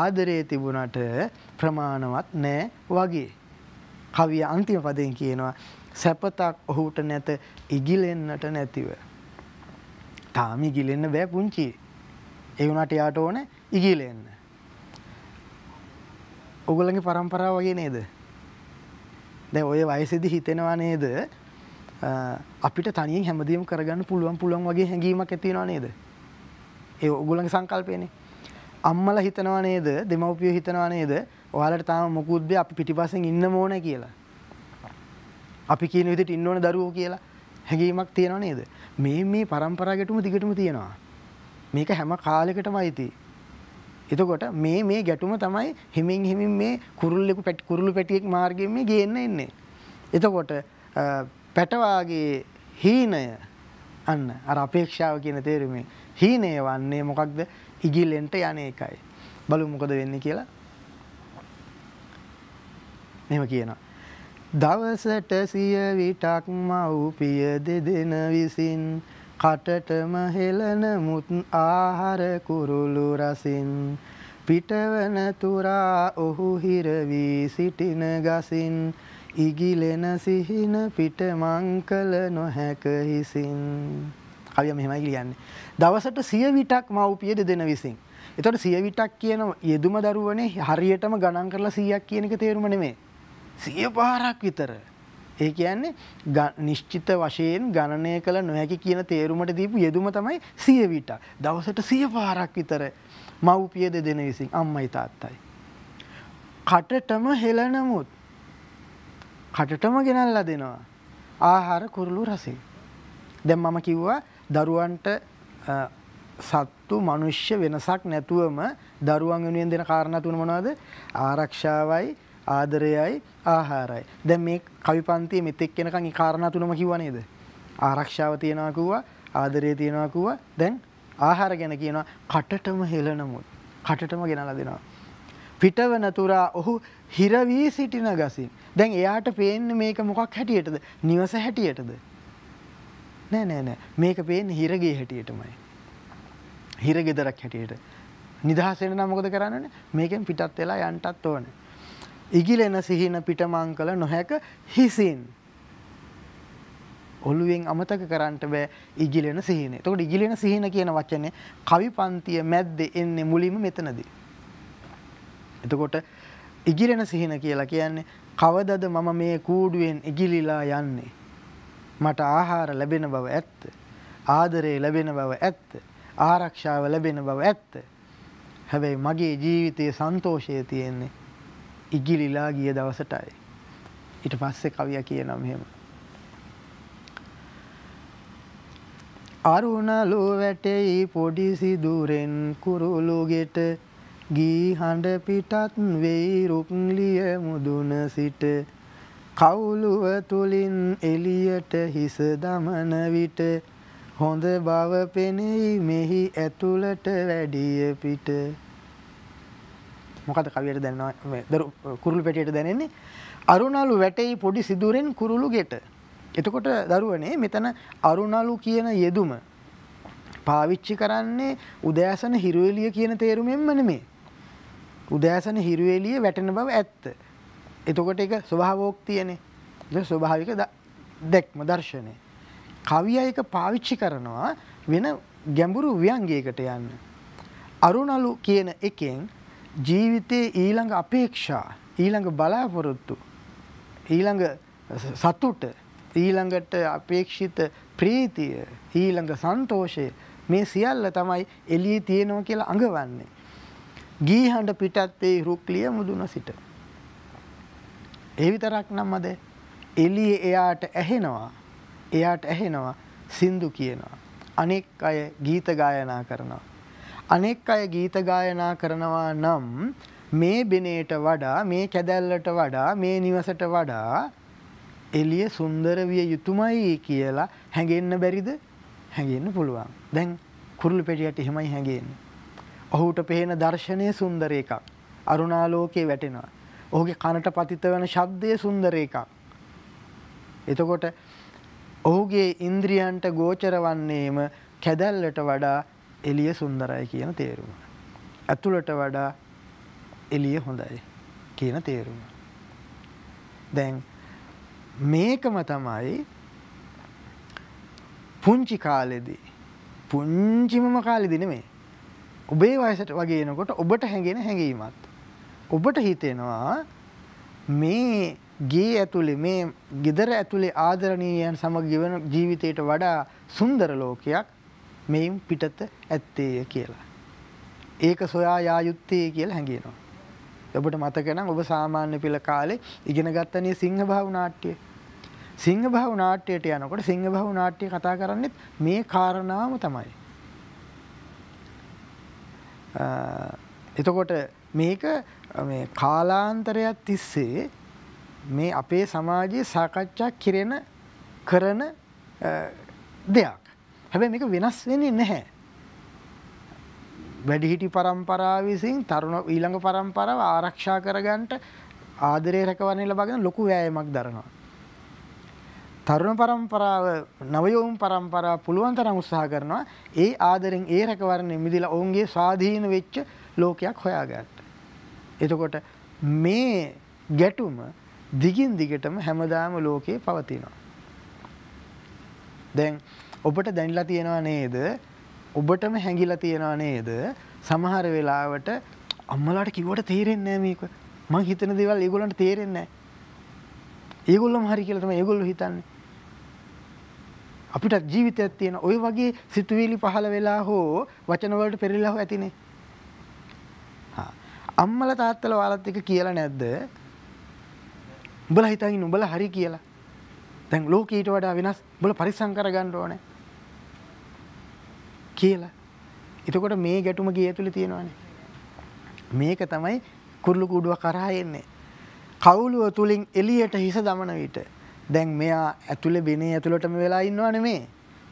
ආදරය තිබුණට ප්‍රමාණවත් නෑ වගේ. කවිය අන්තිම පදයෙන් කියනවා සැපතක් ඔහුට නැත ඉගිලෙන්න්නට නැතිව. තාමි ගිලෙන්න බෑ පුංචි එවුනට යාට ඕන ඉගිලෙන්න. ඔගලගේ පරම්පරාව වගේ නේද. දැ ඔය වයසදි හිතෙනවා නේද අපිට තනින් හැමදීම කරගන්න පුළුවන් පුළුවන් වගේ හැඟීමක් ඇතිවා නේද. ඒ ඔගුලගේ සංකල්පයනේ අම්මල හිතනවා නේද දෙමවපිය හිතනවා නේද ඔයාලට තාම මොකුද්ද අපි පිටිපසෙන් ඉන්න ඕන කියලා අපි කියන විදිහට ඉන්න ඕන දරුවෝ කියලා හැඟීමක් තියෙනව නේද? මේ මේ પરම්පරාවකටම දිගටම තියෙනවා. මේක හැම කාලයකටම අයිති. එතකොට මේ මේ ගැටුම තමයි හිමින් හිමින් මේ කුරුල්ලෙකු පැටි කුරුළු පැටියෙක් මාර්ගයෙන් මේ ගේන්න ඉන්නේ. එතකොට පැටවාගේ හීනය අන්න අර අපේක්ෂාව කියන තේරුමෙන් හීනය වන්නේ මොකක්ද? ඉගිලෙන්ට යන්නේ එකයි. බලමු මොකද වෙන්නේ කියලා. මෙහෙම කියනවා. දවසට සිය විටක් මව්පිය දෙදෙන විසින් කටටම හෙළන මුත් ආහාර කුරුළු රසින් පිටවන තුරා ඔහු හිර වී සිටින ගසින් ඉගිලෙන සිහින පිට මංකල නොහැක හිසින් කවිය මෙහෙමයි කියන්නේ දවසට සිය විටක් මව්පිය දෙදෙන විසින් එතකොට සිය විටක් කියන යෙදුම දරුවනේ හරියටම ගණන් කරලා 100ක් කියන එක තේරුම නෙමෙයි සිය පාරක් විතර. ඒ කියන්නේ නිශ්චිත වශයෙන් ගණනය කළ නොහැකි කියන තේරුමට දීපු යෙදුම තමයි සිය විට. දවසට සිය පාරක් විතර මව්පිය දෙදෙන විසින් අම්මයි තාත්තයි. කටටම හෙලනමුත් කටටම ගෙනල්ලා දෙනවා. ආහාර කුරුළු රසින්. දැන් මම කිව්වා දරුවන්ට සත්තු මනුෂ්‍ය වෙනසක් නැතුවම දරුවන් වෙනුවෙන් දෙන කාරණා තුන මොනවද? ආරක්ෂාවයි ආදරයයි ආහාරයි. දැන් මේ කවි පන්තියේ මෙතෙක් වෙනකන් ඒ කාරණා තුනම කිව්වා නේද? ආරක්ෂාව තියනවා කිව්වා, ආදරය තියනවා කිව්වා. දැන් ආහාර ගැන කියනවා කටටම හෙලනමුත් කටටම ගෙනලා දෙනවා. පිටව නතුරා ඔහු හිර වී සිටින ගසින්. දැන් එයාට පේන්නේ මේක මොකක් හැටියටද? නිවස හැටියටද? නෑ නෑ නෑ. මේක පේන්නේ හිරගේ හැටියටමයි. හිර ගෙදරක් හැටියට. නිදහස් වෙන්න නම් මොකද කරන්නේ? මේකෙන් පිටත් වෙලා යන්නත් ඕනේ. ඉගිලෙන සිහින පිටමං කළ නොහැක හිසින්. ඔළුවෙන් අමතක කරන්නට බෑ ඉගිලෙන සිහින. එතකොට ඉගිලෙන සිහින කියන වචනේ කවි පන්තිය මැද්දේ එන්නේ මුලින්ම මෙතනදී. එතකොට ඉගිලෙන සිහින කියලා කියන්නේ කවදද මම මේ කූඩුවෙන් ඉගිලිලා යන්නේ. මට ආහාර ලැබෙන බව ඇත්ත. ආදරේ ලැබෙන බව ඇත්ත. ආරක්ෂාව ලැබෙන බව ඇත්ත. හැබැයි මගේ ජීවිතයේ සන්තෝෂය තියෙන්නේ ඉගිලිලා ගිය දවසටයි. ඉට පස්සෙ කවිය කියන මෙහෙම. අරුණලු වැටෙයි පොඩිසි දුරෙන් කුරුළුගෙට ගී හඬ පිටත් වෙයි රුක්ලිය මුදුන සිට කවුලුව තුලින් එළියට හිස දමන විට හොඳ බව පෙනෙයි මෙහි ඇතුළට වැඩිය පිට මොකද කවියට දැන්නවා දරු කුරුළු පැටියට දැනෙන්නේ අරුණලු වැටෙයි පොඩි සිදුරෙන් කුරුළු ගෙට එතකොට දරුවනේ මෙතන අරුණලු කියන යෙදුම පාවිච්චි කරන්නේ උදෑසන හිරුවෙලිය කියන තේරුමෙන්ම නෙමේ. උදෑසන හිරුවෙලිය වැටෙන බව ඇත්ත. එතකොට ඒක ස්වභාවෝක්තියනේ. ඒක ස්වභාවික දැක්ම දර්ශනය. කවියා ඒක පාවිච්චි කරනවා වෙන ගැඹුරු ව්‍යංගයකට යන්න. අරුණලු කියන එකෙන් ජීවිතයේ ඊළඟ අපේක්ෂා ඊළඟ බලාපොරොත්තු ඊළඟ සතුට ඊළඟට අපේක්ෂිත ප්‍රීතිය ඊළඟ සන්තෝෂය මේ සියල්ල තමයි එළියේ තියෙනවා කියලා අඟවන්නේ. ගීහඬ පිටත් ඒ රුක්ලිය මුදුන සිට. ඒ විතරක් නම්මද එළියේ එයාට ඇහෙනවා. එයාට ඇහෙනවා සින්දු කියනවා. අනෙක් අය ගීත ගායනා කරනවා. අනෙක් අය ගීත ගායනා කරනවා නම් මේ බිනේට වඩා මේ කැදැල්ලට වඩා මේ නිවසට වඩා එළිය සුන්දර විය යුතුයමයි කියලා හැඟෙන්න බැරිද? හැඟෙන්න පුළුවන්. දැන් කුරුළු පෙටියට එහෙමයි හැඟෙන්නේ. ඔහුට පේන දර්ශනය සුන්දර එකක්. අරුණාලෝකේ වැටෙනවා. ඔහුගේ කනට පතිත වෙන ශබ්දය සුන්දර එකක්. එතකොට ඔහුගේ ඉන්ද්‍රියන්ට ගෝචර වන්නේම කැදැල්ලට වඩා එලිය සුන්දරයි කියන තේරුම. ඇතුළට වඩා එලිය හොඳයි කියන තේරුම. දැන් මේකම තමයි පුංචි කාලෙදී පුංචිමම කාලෙදි නෙමේ ඔබේ වයසට වගේනකොට ඔබට හැඟෙන හැඟීමත් ඔබට හිතෙනවා මේ ගේ ඇතුලේ මේ ගෙදර ඇතුලේ ආදරණීයයන් සමග ජීවිතයට වඩා සුන්දර ලෝකයක් මෙයින් පිටත ඇත්තේය කියලා. ඒක සොයා යා යුත්තේ කියලා හැඟෙනවා. ඔබට මතක නම් ඔබ සාමාන්‍ය පෙළ කාලේ ඉගෙන ගත්තනේ සිංහ භාව නාට්‍යය. සිංහ භාව නාට්‍යයට යනකොට සිංහ භාව නාට්‍ය කතා කරන්නේ මේ කාරණාවම තමයි. එතකොට මේක මේ කාලාන්තරයක් තිස්සේ මේ අපේ සමාජයේ සාකච්ඡා කිරෙන කරන දෙයක්. හැබැයි මේක වෙනස් වෙන්නේ නැහැ. වැඩිහිටි පරම්පරාව විසින් තරුණ ඊළඟ පරම්පරාව ආරක්ෂා කරගන්නට ආදරය රැකවරණය ලබාගෙන ලොකු වෑයමක් දරනවා. තරුණ පරම්පරාව නවයෝම් පරම්පරාව පුළුවන් තරම් උත්සාහ කරනවා ඒ ආදරෙන් ඒ රැකවරණය මිදලා ඔවුන්ගේ ස්වාධීන වෙච්ච ලෝකයක් හොයාගන්න. එතකොට මේ ගැටුම දිගින් දිගටම හැමදාම ලෝකේ පවතිනවා. දැන් ඔබට දැනිලා තියෙනවා නේද ඔබටම හැඟිලා තියෙනවා නේද සමහර වෙලාවට අම්මලාට කිවට තේරෙන්නේ මේක මං හිතන දේවල් ඒගොල්ලන්ට තේරෙන්නේ ඒගොල්ලොම හරි කියලා තමයි ඒගොල්ලෝ හිතන්නේ අපිට ජීවිතයක් තියෙන ওই වගේ සිතුවිලි පහළ වෙලා හෝ වචන වලට පෙරලිලා හෝ ඇතිනේ හා අම්මලා තාත්තලා ඔයාලත් එක කියලා නැද්ද උඹලා හිතන්නේ උඹලා හරි කියලා දැන් ලෝකීට වඩා වෙනස් උඹලා පරිස්සම් කරගන්න ඕනේ කියලා. එතකොට මේ ගැටුම ගේ ඇතුළේ තියෙනවානේ. මේක තමයි කුරුළු කූඩුව කරා එන්නේ. කවුළුව තුලින් එළියට හිස දමන විට දැන් මෙයා ඇතුලේ බිනේ ඇතුලටම වෙලා ඉන්නව නෙමේ.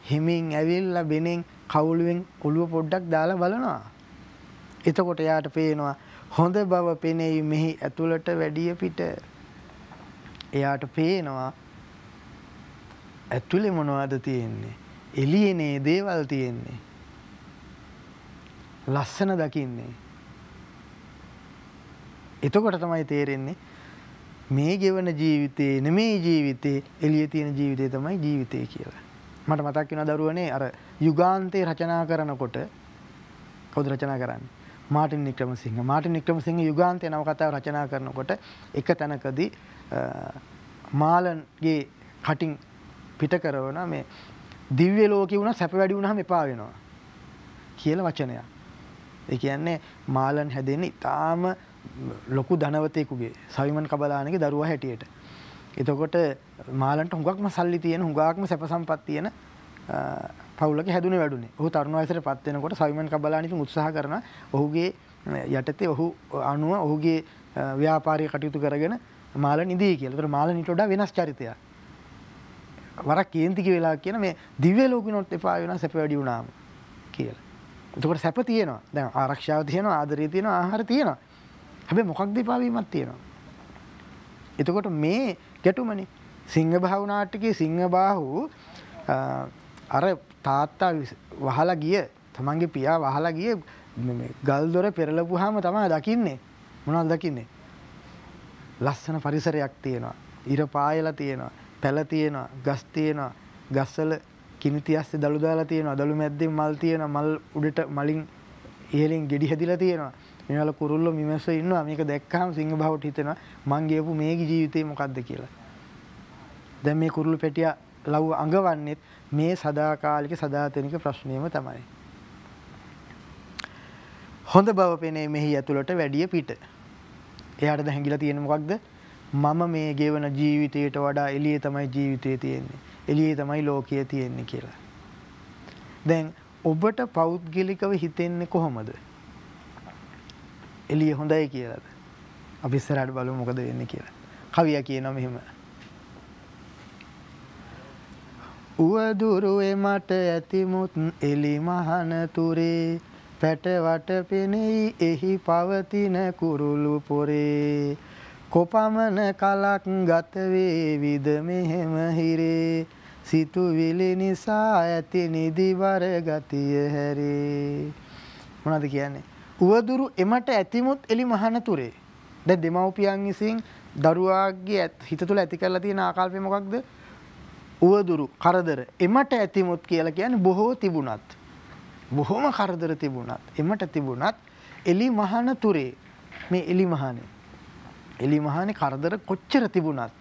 හිමින් ඇවිල්ලා බිනෙන් කවුළුවෙන් ඔළුව පොඩ්ඩක් දාලා බලනවා. එතකොට යාට පේනවා හොඳ බව පෙනෙයි මෙහි ඇතුළට වැඩිය පිට. එයාට පේනවා ඇතුලේ මොනවද තියෙන්නේ? එළියේ දේවල් තියෙන්නේ. ලස්සන දකින්නේ. එතකොට තමයි තේරෙන්නේ මේ ගෙවන ජීවිතේ නෙමේ ජීවිතේ එළිය තියෙන ජීවිතේ තමයි ජීවිතය කියලා. මට මතක් වෙනවා දරුවනේ අර යුගාන්තේ රචනා කරනකොට කවුද රචනා කරන්නේ? මාටින් වික්‍රමසිංහ. මාටින් වික්‍රමසිංහ යුගාන්තේ නව කතාව රචනා කරනකොට එක තැනකදී මාලන්ගේ කටින් පිට කරවන මේ දිව්‍ය ලෝකේ වුණා සැප වැඩි වුණාම එපා වෙනවා කියලා වචනයක්. ඒ කියන්නේ මාලන් හැදෙන්නේ ඉතාම ලොකු ධනවතයෙකුගේ සවිමන් කබලානගේ දරුවා හැටියට. එතකොට මාලන්ට හුඟක්ම සල්ලි තියෙන හුඟක්ම සැප සම්පත් තියෙන පවුලක හැදුනේ වැඩුනේ. ඔහු තරුණ වයසට පත් වෙනකොට සවිමන් කබලාන ඉතින් උත්සාහ කරනවා ඔහුගේ යටතේ ඔහු අනුව ඔහුගේ ව්‍යාපාරය කටයුතු කරගෙන මාල නිදී කියලා. ඒතර මාල නිට වඩා වෙනස් චරිතයක්. වරක් කේන්තික වෙලා කියන මේ දිව්‍ය ලෝකිනොත් එපා වෙනවා සැප වැඩි වුණාම කියලා. එතකොට සැප තියෙනවා දැන් ආරක්ෂාව තියෙනවා ආදරය තියෙනවා ආහාර තියෙනවා හැබැයි මොකක් දෙපාවීමක් තියෙනවා එතකොට මේ ගැටුමනේ සිංහබාහු නාටකයේ සිංහබාහු අර තාත්තා වහලා ගිය තමන්ගේ පියා වහලා ගිය ගල් දොර පෙරලපුවාම තමයි දකින්නේ මොනවද දකින්නේ ලස්සන පරිසරයක් තියෙනවා ඉර පායලා තියෙනවා පැල තියෙනවා ගස් තියෙනවා ගස්වල කිනිති අස්සේ දළු දාලා තියෙනවා දළු මැද්දෙන් මල් තියෙන මල් උඩට මලින් ඉහලින් ගෙඩි හැදිලා තියෙනවා මේවල කුරුල්ලෝ මිමැස්ස ඉන්නවා මේක දැක්කහම සිංහ බවට හිතෙනවා මං ගියපු මේගේ ජීවිතේ මොකද්ද කියලා දැන් මේ කුරුළු පැටියා ලව් අඟවන්නේත් මේ සදාකාලික සදාතනික ප්‍රශ්නයම තමයි හොඳ බව පෙනේ මෙහි ඇතුළට වැඩිය පිට එයාට දැහැඟිලා තියෙන මොකක්ද මම මේ ගෙවන ජීවිතයට වඩා එළියේ තමයි ජීවිතේ තියෙන්නේ එළියේ තමයි ලෝකය තියෙන්නේ කියලා. දැන් ඔබට පෞද්ගලිකව හිතෙන්නේ කොහොමද? එළිය හොඳයි කියලාද? අපි ඉස්සරහට බලමු මොකද වෙන්නේ කියලා. කවියා කියනවා මෙහෙම. උවදුරුවේ මට ඇතිමුත් එලි මහන තුරේ පැටවට පෙනෙයි එහි පවතින කුරුළු පොරේ කොපමණ කලක් ගත වේවිද මෙහෙම හිරේ සිතුවිලි නිසා ඇති නිදිවර ගතිය හැරේ. මොනවද කියන්නේ? උවදුරු එමට ඇතිමුත් එලි මහනතුරේ. දැන් දෙමව්පියන් විසින් දරුවාගේ හිත තුළ ඇති කරලා තියෙන ආකල්පය මොකක්ද? උවදුරු කරදර එමට ඇතිමුත් කියලා කියන්නේ බොහෝ තිබුණත්. බොහොම කරදර තිබුණත් එමට තිබුණත් එලි මහනතුරේ මේ එලි මහනේ එලි මහනේ කරදර කොච්චර තිබුණත්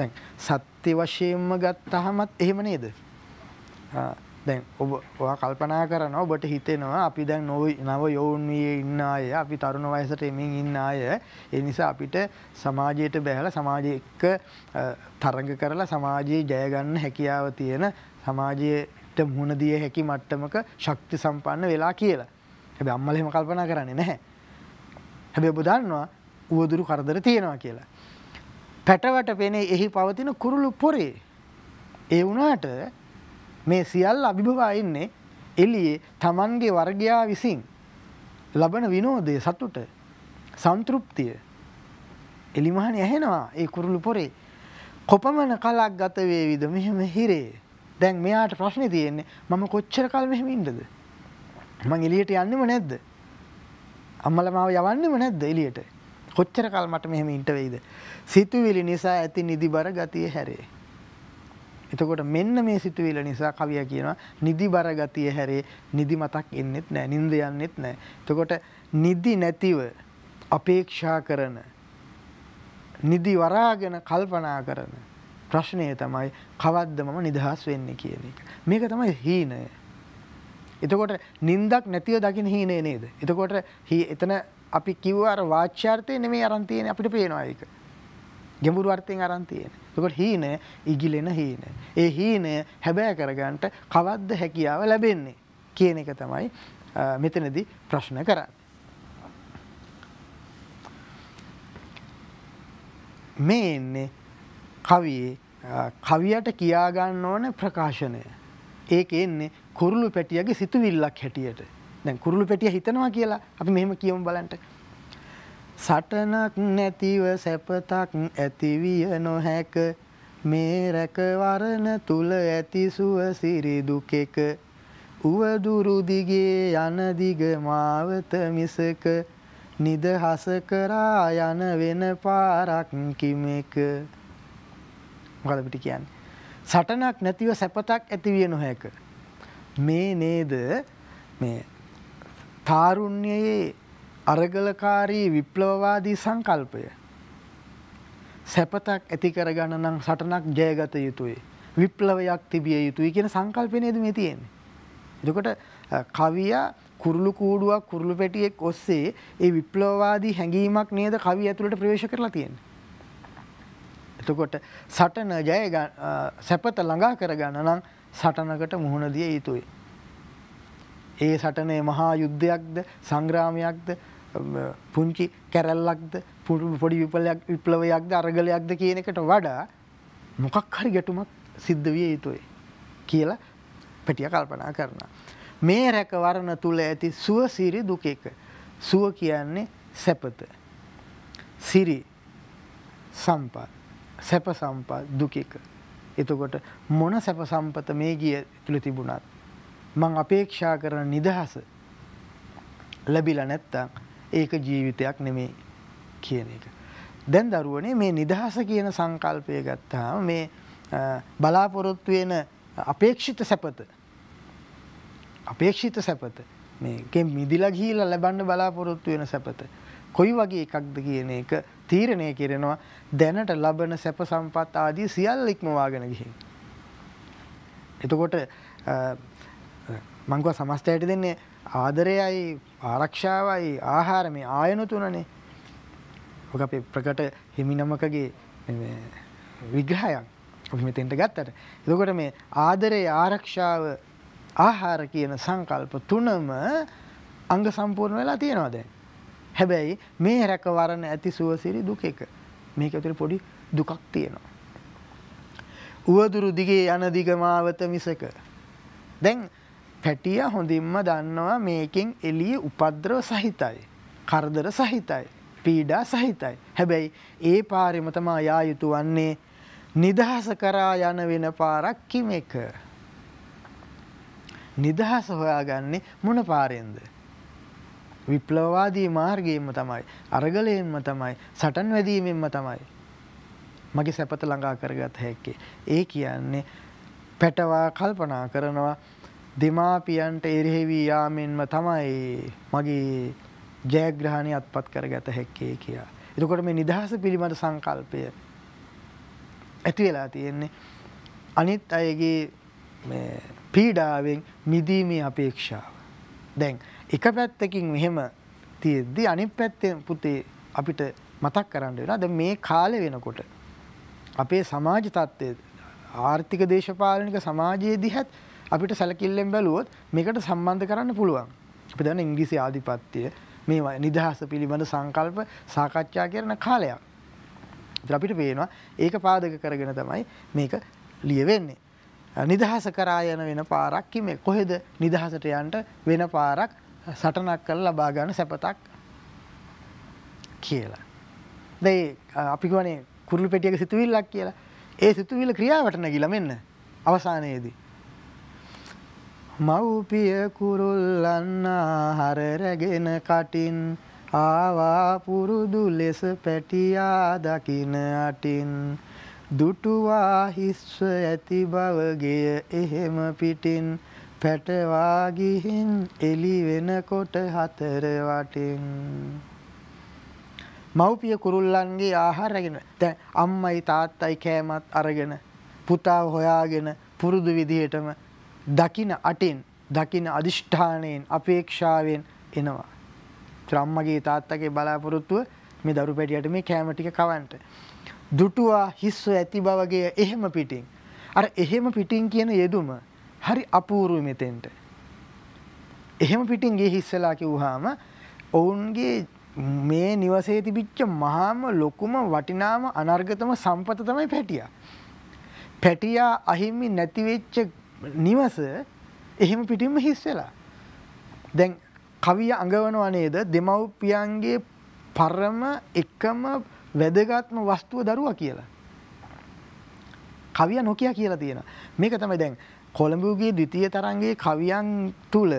දැන් සත්‍ය වශයෙන්ම ගත්තහමත් එහෙම නේද? දැන් ඔබ ඔයා කල්පනා කරනවා ඔබට හිතෙනවා අපි දැන් නව යෝවුන් වියේ ඉන්න අය අපි තරුණ වයසට එමින් ඉන්න අය ඒ නිසා අපිට සමාජයට බැහැලා සමාජය එක්ක තරඟ කරලා සමාජයේ ජය ගන්න හැකියාව තියෙන සමාජයට මුහුණ දිය හැකි මට්ටමක ශක්ති සම්පන්න වෙලා කියලා. හැබැයි අම්මලා එහෙම කල්පනා කරන්නේ නැහැ. හැබැයි ඔබ දන්නවා උවදුරු කරදර තියෙනවා කියලා. පැටවට පෙනේ එහි පවතින කුරුළු පොරේ. ඒ වුණාට මේ සියල් අභිභවා ඉන්නේ එලියේ තමන්ගේ වර්ගයා විසින් ලබන විනෝදය සතුට සන්තෘප්තිය එලිමහන ඇහෙනවා ඒ කුරුළු පොරේ කොපමණ කලක් ගත වේවිද මෙහෙම හිරේ දැන් මෙයාට ප්‍රශ්නේ තියෙන්නේ මම කොච්චර කල් මෙහෙම ඉන්නද මං එළියට යන්නෙම නැද්ද අම්මලා මාව යවන්නෙම නැද්ද එළියට කොච්චර කල් මට මෙහෙම ඉන්ට වෙයිද සිතුවිලි නිසා ඇති නිදිබර ගතිය හැරේ එතකොට මෙන්න මේ සිතුවිලි නිසා කවියා කියනවා නිදිබර ගතිය හැරේ නිදි මතක් එන්නෙත් නැහැ නිින්ද යන්නෙත් නැහැ එතකොට නිදි නැතිව අපේක්ෂා කරන නිදි වරාගෙන කල්පනා කරන ප්‍රශ්නය තමයි කවද්ද මම නිදහස් වෙන්නේ කියන එක. මේක තමයි හීනය. එතකොට නින්දක් නැතිව දකින්න හීනය නේද? එතකොට එතන අපි කිව්ව අර වාචාර්ථය නෙමෙයි අරන් තියෙන්නේ අපිට පේනවා ඒක. ගැඹුරු අර්ථයෙන් අරන් තියෙන්නේ. ඒකට හීන ඉගිලෙන හීන. ඒ හීන හැබෑ කරගන්නට කවද්ද හැකියාව ලැබෙන්නේ කියන එක තමයි මෙතනදී ප්‍රශ්න කරන්නේ. මේ ඉන්නේ කවියේ කවියට කියා ගන්න ඕන ප්‍රකාශනය. ඒක එන්නේ කුරුළු පැටියගේ සිතුවිල්ලක් හැටියට. දැන් කුරුළු පෙටිය හිතනවා කියලා අපි මෙහෙම කියමු බලන්න. සටනක් නැතිව සැපතක් ඇතිවිය නොහැක මේ රැකවරණ තුල ඇති සුවසිරි දුකෙක උවදුරු දිගේ යන දිග මාවත මිසක නිදහස කරා යන වෙන පාරක් කිමෙක මොකද පිට කියන්නේ සටනක් නැතිව සැපතක් ඇතිවිය නොහැක මේ නේද මේ තාරුණ්‍යයේ අරගලකාරී විප්ලවවාදී සංකල්පය සැපතක් ඇති කරගන්න නම් සටනක් ජයගත යුතුයි විප්ලවයක් තිබිය යුතුයි කියන සංකල්පනයද මේ තියෙන්නේ. එතකොට කවියා කුරුළු කූඩුවක් කුරුළු පැටියෙක් ඔස්සේ ඒ විප්ලවවාදී හැඟීමක් නේද කවිය ඇතුළට ප්‍රවේශ කරලා තියෙන්නේ. එතකොට සටන ජය සැපත ළඟා කරගන්න නම් සටනකට මුහුණ දිය යුතුයි. ඒ සටනේ මහා යුද්ධයක්ද සංග්‍රාමයක්ද පුංචි කැරල්ලක්ද පොඩි විපලයක් විප්ලවයක්ද අරගලයක්ද කියන එකට වඩා මොකක් හරි ගැටුමක් සිද්ධ විය යුතුයි කියලා පැටිය කල්පනා කරන. මේ රැකවරණ තුළ ඇති සුවසිරි දුක එක. සුව කියන්නේ සැපත. සිරි සම්පත් සැප සම්පත් දුක එක. එතකොට මොන සැප සම්පත මේ ගිය තුළ තිබුණත් මං අපේක්ෂා කරන නිදහස ලැබිලා නැත්තං ඒක ජීවිතයක් නෙමේ කියන එක. දැන් දරුවනේ මේ නිදහස කියන සංකල්පය ගත්තාම මේ බලාපොරොත්තු වෙන අපේක්ෂිත සැපත අපේක්ෂිත සැපත මේකෙන් මිදිලා ගිහිලා ලබන්න බලාපොරොත්තු වෙන සැපත කොයි වගේ එකක්ද කියන එක තීරණය කරනවා දැනට ලබන සැප සම්පත් ආදී සියල් ඉක්මවාගෙන ගිහින්. එතකොට මංකව සමස්තයට දෙන්නේ ආදරයයි ආරක්ෂාවයි ආහාර මේ ආයන තුනනේ. ඔක අපේ ප්‍රකට හිමිනමකගේ විග්‍රහයක්. අපි මෙතෙන්ට ගත්තට. එතකොට මේ ආදරය ආරක්ෂාව ආහාර කියන සංකල්ප තුනම අංග සම්පූර්ණ වෙලා තියෙනවා දැන්. හැබැයි මේ රැකවරණ ඇති සුවසිරි දුක එක. මේක ඇතුලේ පොඩි දුකක් තියෙනවා. උවදුරු දිගේ යන දිග මාවත මිසක. දැන් පැටිය හොඳින්ම දන්නවා මේකෙන් එලිය උපද්‍රව සහිතයි. කරදර සහිතයි. පීඩා සහිතයි. හැබැයි ඒ පාරෙම තමා යා යුතු වන්නේ නිදහස කරා යන වෙන පාරක් කිමෙක. නිදහස හොයාගන්නේ මොන පාරෙන්ද? විප්ලවවාදී මාර්ගයෙන්ම තමයි, අරගලයෙන්ම තමයි, සටන් වැදීමෙන්ම තමයි. මගේ සැපත ළඟා කරගත හැක්කේ. ඒ කියන්නේ පැටවා කල්පනා කරනවා දෙමාපියන්ට එරෙහිවී යාමෙන්ම තමයි මගේ ජයග්‍රහණය අත්පත් කර ගත හැක්කේ කියා. එතකොට මේ නිදහස පිළිබඳ සංකල්පය ඇති වෙලා තියෙන්නේ අනිත් අයගේ පීඩාවෙන් මිදීමේ අපේක්ෂාව. දැන් එක පැත්තකින් මෙහෙම තියෙද්දි අනිත් පැත්තෙන් පුතේ අපිට මතක් කරන්න වෙනවා දැන් මේ කාලේ වෙනකොට අපේ සමාජ තත්ත්වය ආර්ථික දේශපාලනික සමාජයේ දිහත් අපිට සැලකිල්ලෙන් බැලුවොත් මේකට සම්බන්ධ කරන්න පුළුවන්. අපි දන්න ඉංග්‍රීසි ආධිපත්‍යය මේ නිදහස පිළිබඳ සංකල්ප සාකච්ඡා කරන කාලයක්. ඉතින් අපිට පේනවා ඒක පාදක කරගෙන තමයි මේක ලියවෙන්නේ. නිදහස කරා යන වෙන පාරක් කිමේ කොහෙද නිදහසට යන්න වෙන පාරක් සටනක් කරලා ලබා ගන්න සැපතක් කියලා. දැන් අපි කියන්නේ කුරුළු පෙට්ටියක සිතුවිල්ලක් කියලා. ඒ සිතුවිල්ල ක්‍රියාවට නැගිලා මෙන්න අවසානයේදී මව්පිය කුරුල්ලන්නා හර රැගෙන කටින් ආවා පුරුදු ලෙස පැටියා දකින අටින් දුටුවා හිස්ව ඇති බවගිය එහෙම පිටින් පැටවා ගිහින් එලි වෙනකොට හතර වටින් මව්පිය කුරුල්ලන්ගේ ආහාර රැගෙන දැන් අම්මයි තාත්තයි කෑමත් අරගෙන පුතාව හොයාගෙන පුරුදු විදිහටම දකින අටෙන් දකින අධිෂ්ඨානයෙන් අපේක්ෂාවෙන් එනවා. ත්‍රම්මගේ තාත්තගේ බලාපොරොත්තුව මේ දරු පැටියට මේ කෑම ටික කවන්ට. දුටුවා හිස්සෝ ඇති බවගේ එහෙම පිටින්. අර එහෙම පිටින් කියන යෙදුම හරි අපූර්ව මෙතෙන්ට. එහෙම පිටින් ගේ හිස්සලා කිව්වහම ඔවුන්ගේ මේ නිවසේ තිබිච්ච මහාම ලොකුම වටිනාම අනර්ගතම සම්පත තමයි පැටියා. පැටියා අහිමි නැතිවෙච්ච නිවස එහෙම පිටින්ම හිස් වෙලා. දැන් කවිය අඟවනවා නේද දෙමව්පියන්ගේ පරම එකම වැදගත්ම වස්තුව දරුවා කියලා. කවිය නොකිය කියලා තියෙනවා. මේක තමයි දැන් කොළඹගේ ද්විතීය තරංගයේ කවියන් තුල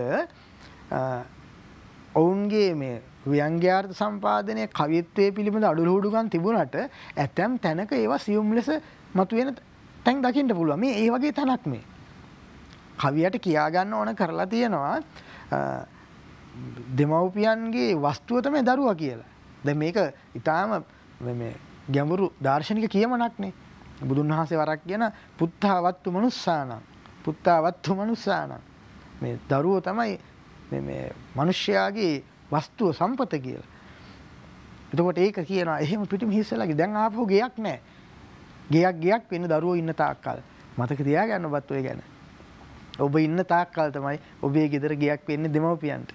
ඔවුන්ගේ මේ ව්‍යංග්‍යාර්ථ සම්පාදනය කවිත්වයේ පිළිබඳ අඩුලුහුඩුකම් තිබුණට ඇතැම් තැනක ඒවා සියුම් ලෙස මතුවෙන තැන් දකින්න පුළුවන්. මේ ඒ වගේ තැනක් මේ. කවියට කියාගන්න ඕන කරලා තියෙනවා දෙමව්පියන්ගේ වස්තුවතම දරුවා කියලා. ද මේක ඉතාම ගැඹුරු දර්ශනික කියමනක්නේ බුදුන් වහන්සේ වරක් කියන පුත්තාවත්තු මනුස්සානම් පුත්තාවත්තු මනුස්සානම් මේ දරුව තමයි මනුෂ්‍යයාගේ වස්තුව සම්පත කියලා. එතකොට ඒක කියනවා එහෙම පිටිම හිස්සලාගේ දැන් ආපහු ගයක් නැහැ. ගයක් ගයක් වෙන දරුවෝ ඉන්න තාක්කල් මතක තියාගන්න ඔබත් ඔය ගැන. ඔබ ඉන්න තාක්කල් තමයි ඔබේ ගෙදර ගයක් වෙන්න දෙමවපියන්ට.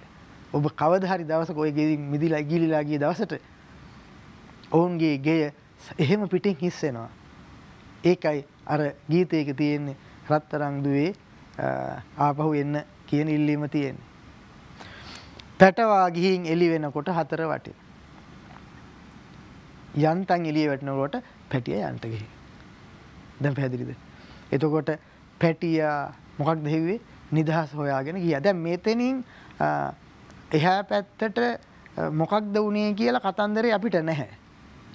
ඔබ කවද හරි දවසක ඔය ගෙදි මිදිලා ගිලිලාගේ දවසට ඔවුන්ගේ ගෙය එහෙම පිටින් හිස්සෙනවා. ඒකයි අර ගීතයක තියෙන්නේ රත්තරංදුවේ ආපහු එන්න කියන ඉල්ලීම තියෙන්නේ. පැටවා ගිහින් එලි වෙනකොට හතර වටේ. යන්තම් එළිය වැටෙනකොට පැටියා යන්ට ගිහින්. දැන් පැහැදිලිද? එතකොට පැටියා මොකක් දෙහිවේ නිදහස් හොයාගෙන ගිය දැ මෙතනින් එහා පැත්තට මොකක්ද වනේ කියලා කතන්දරේ අපිට නැහැ.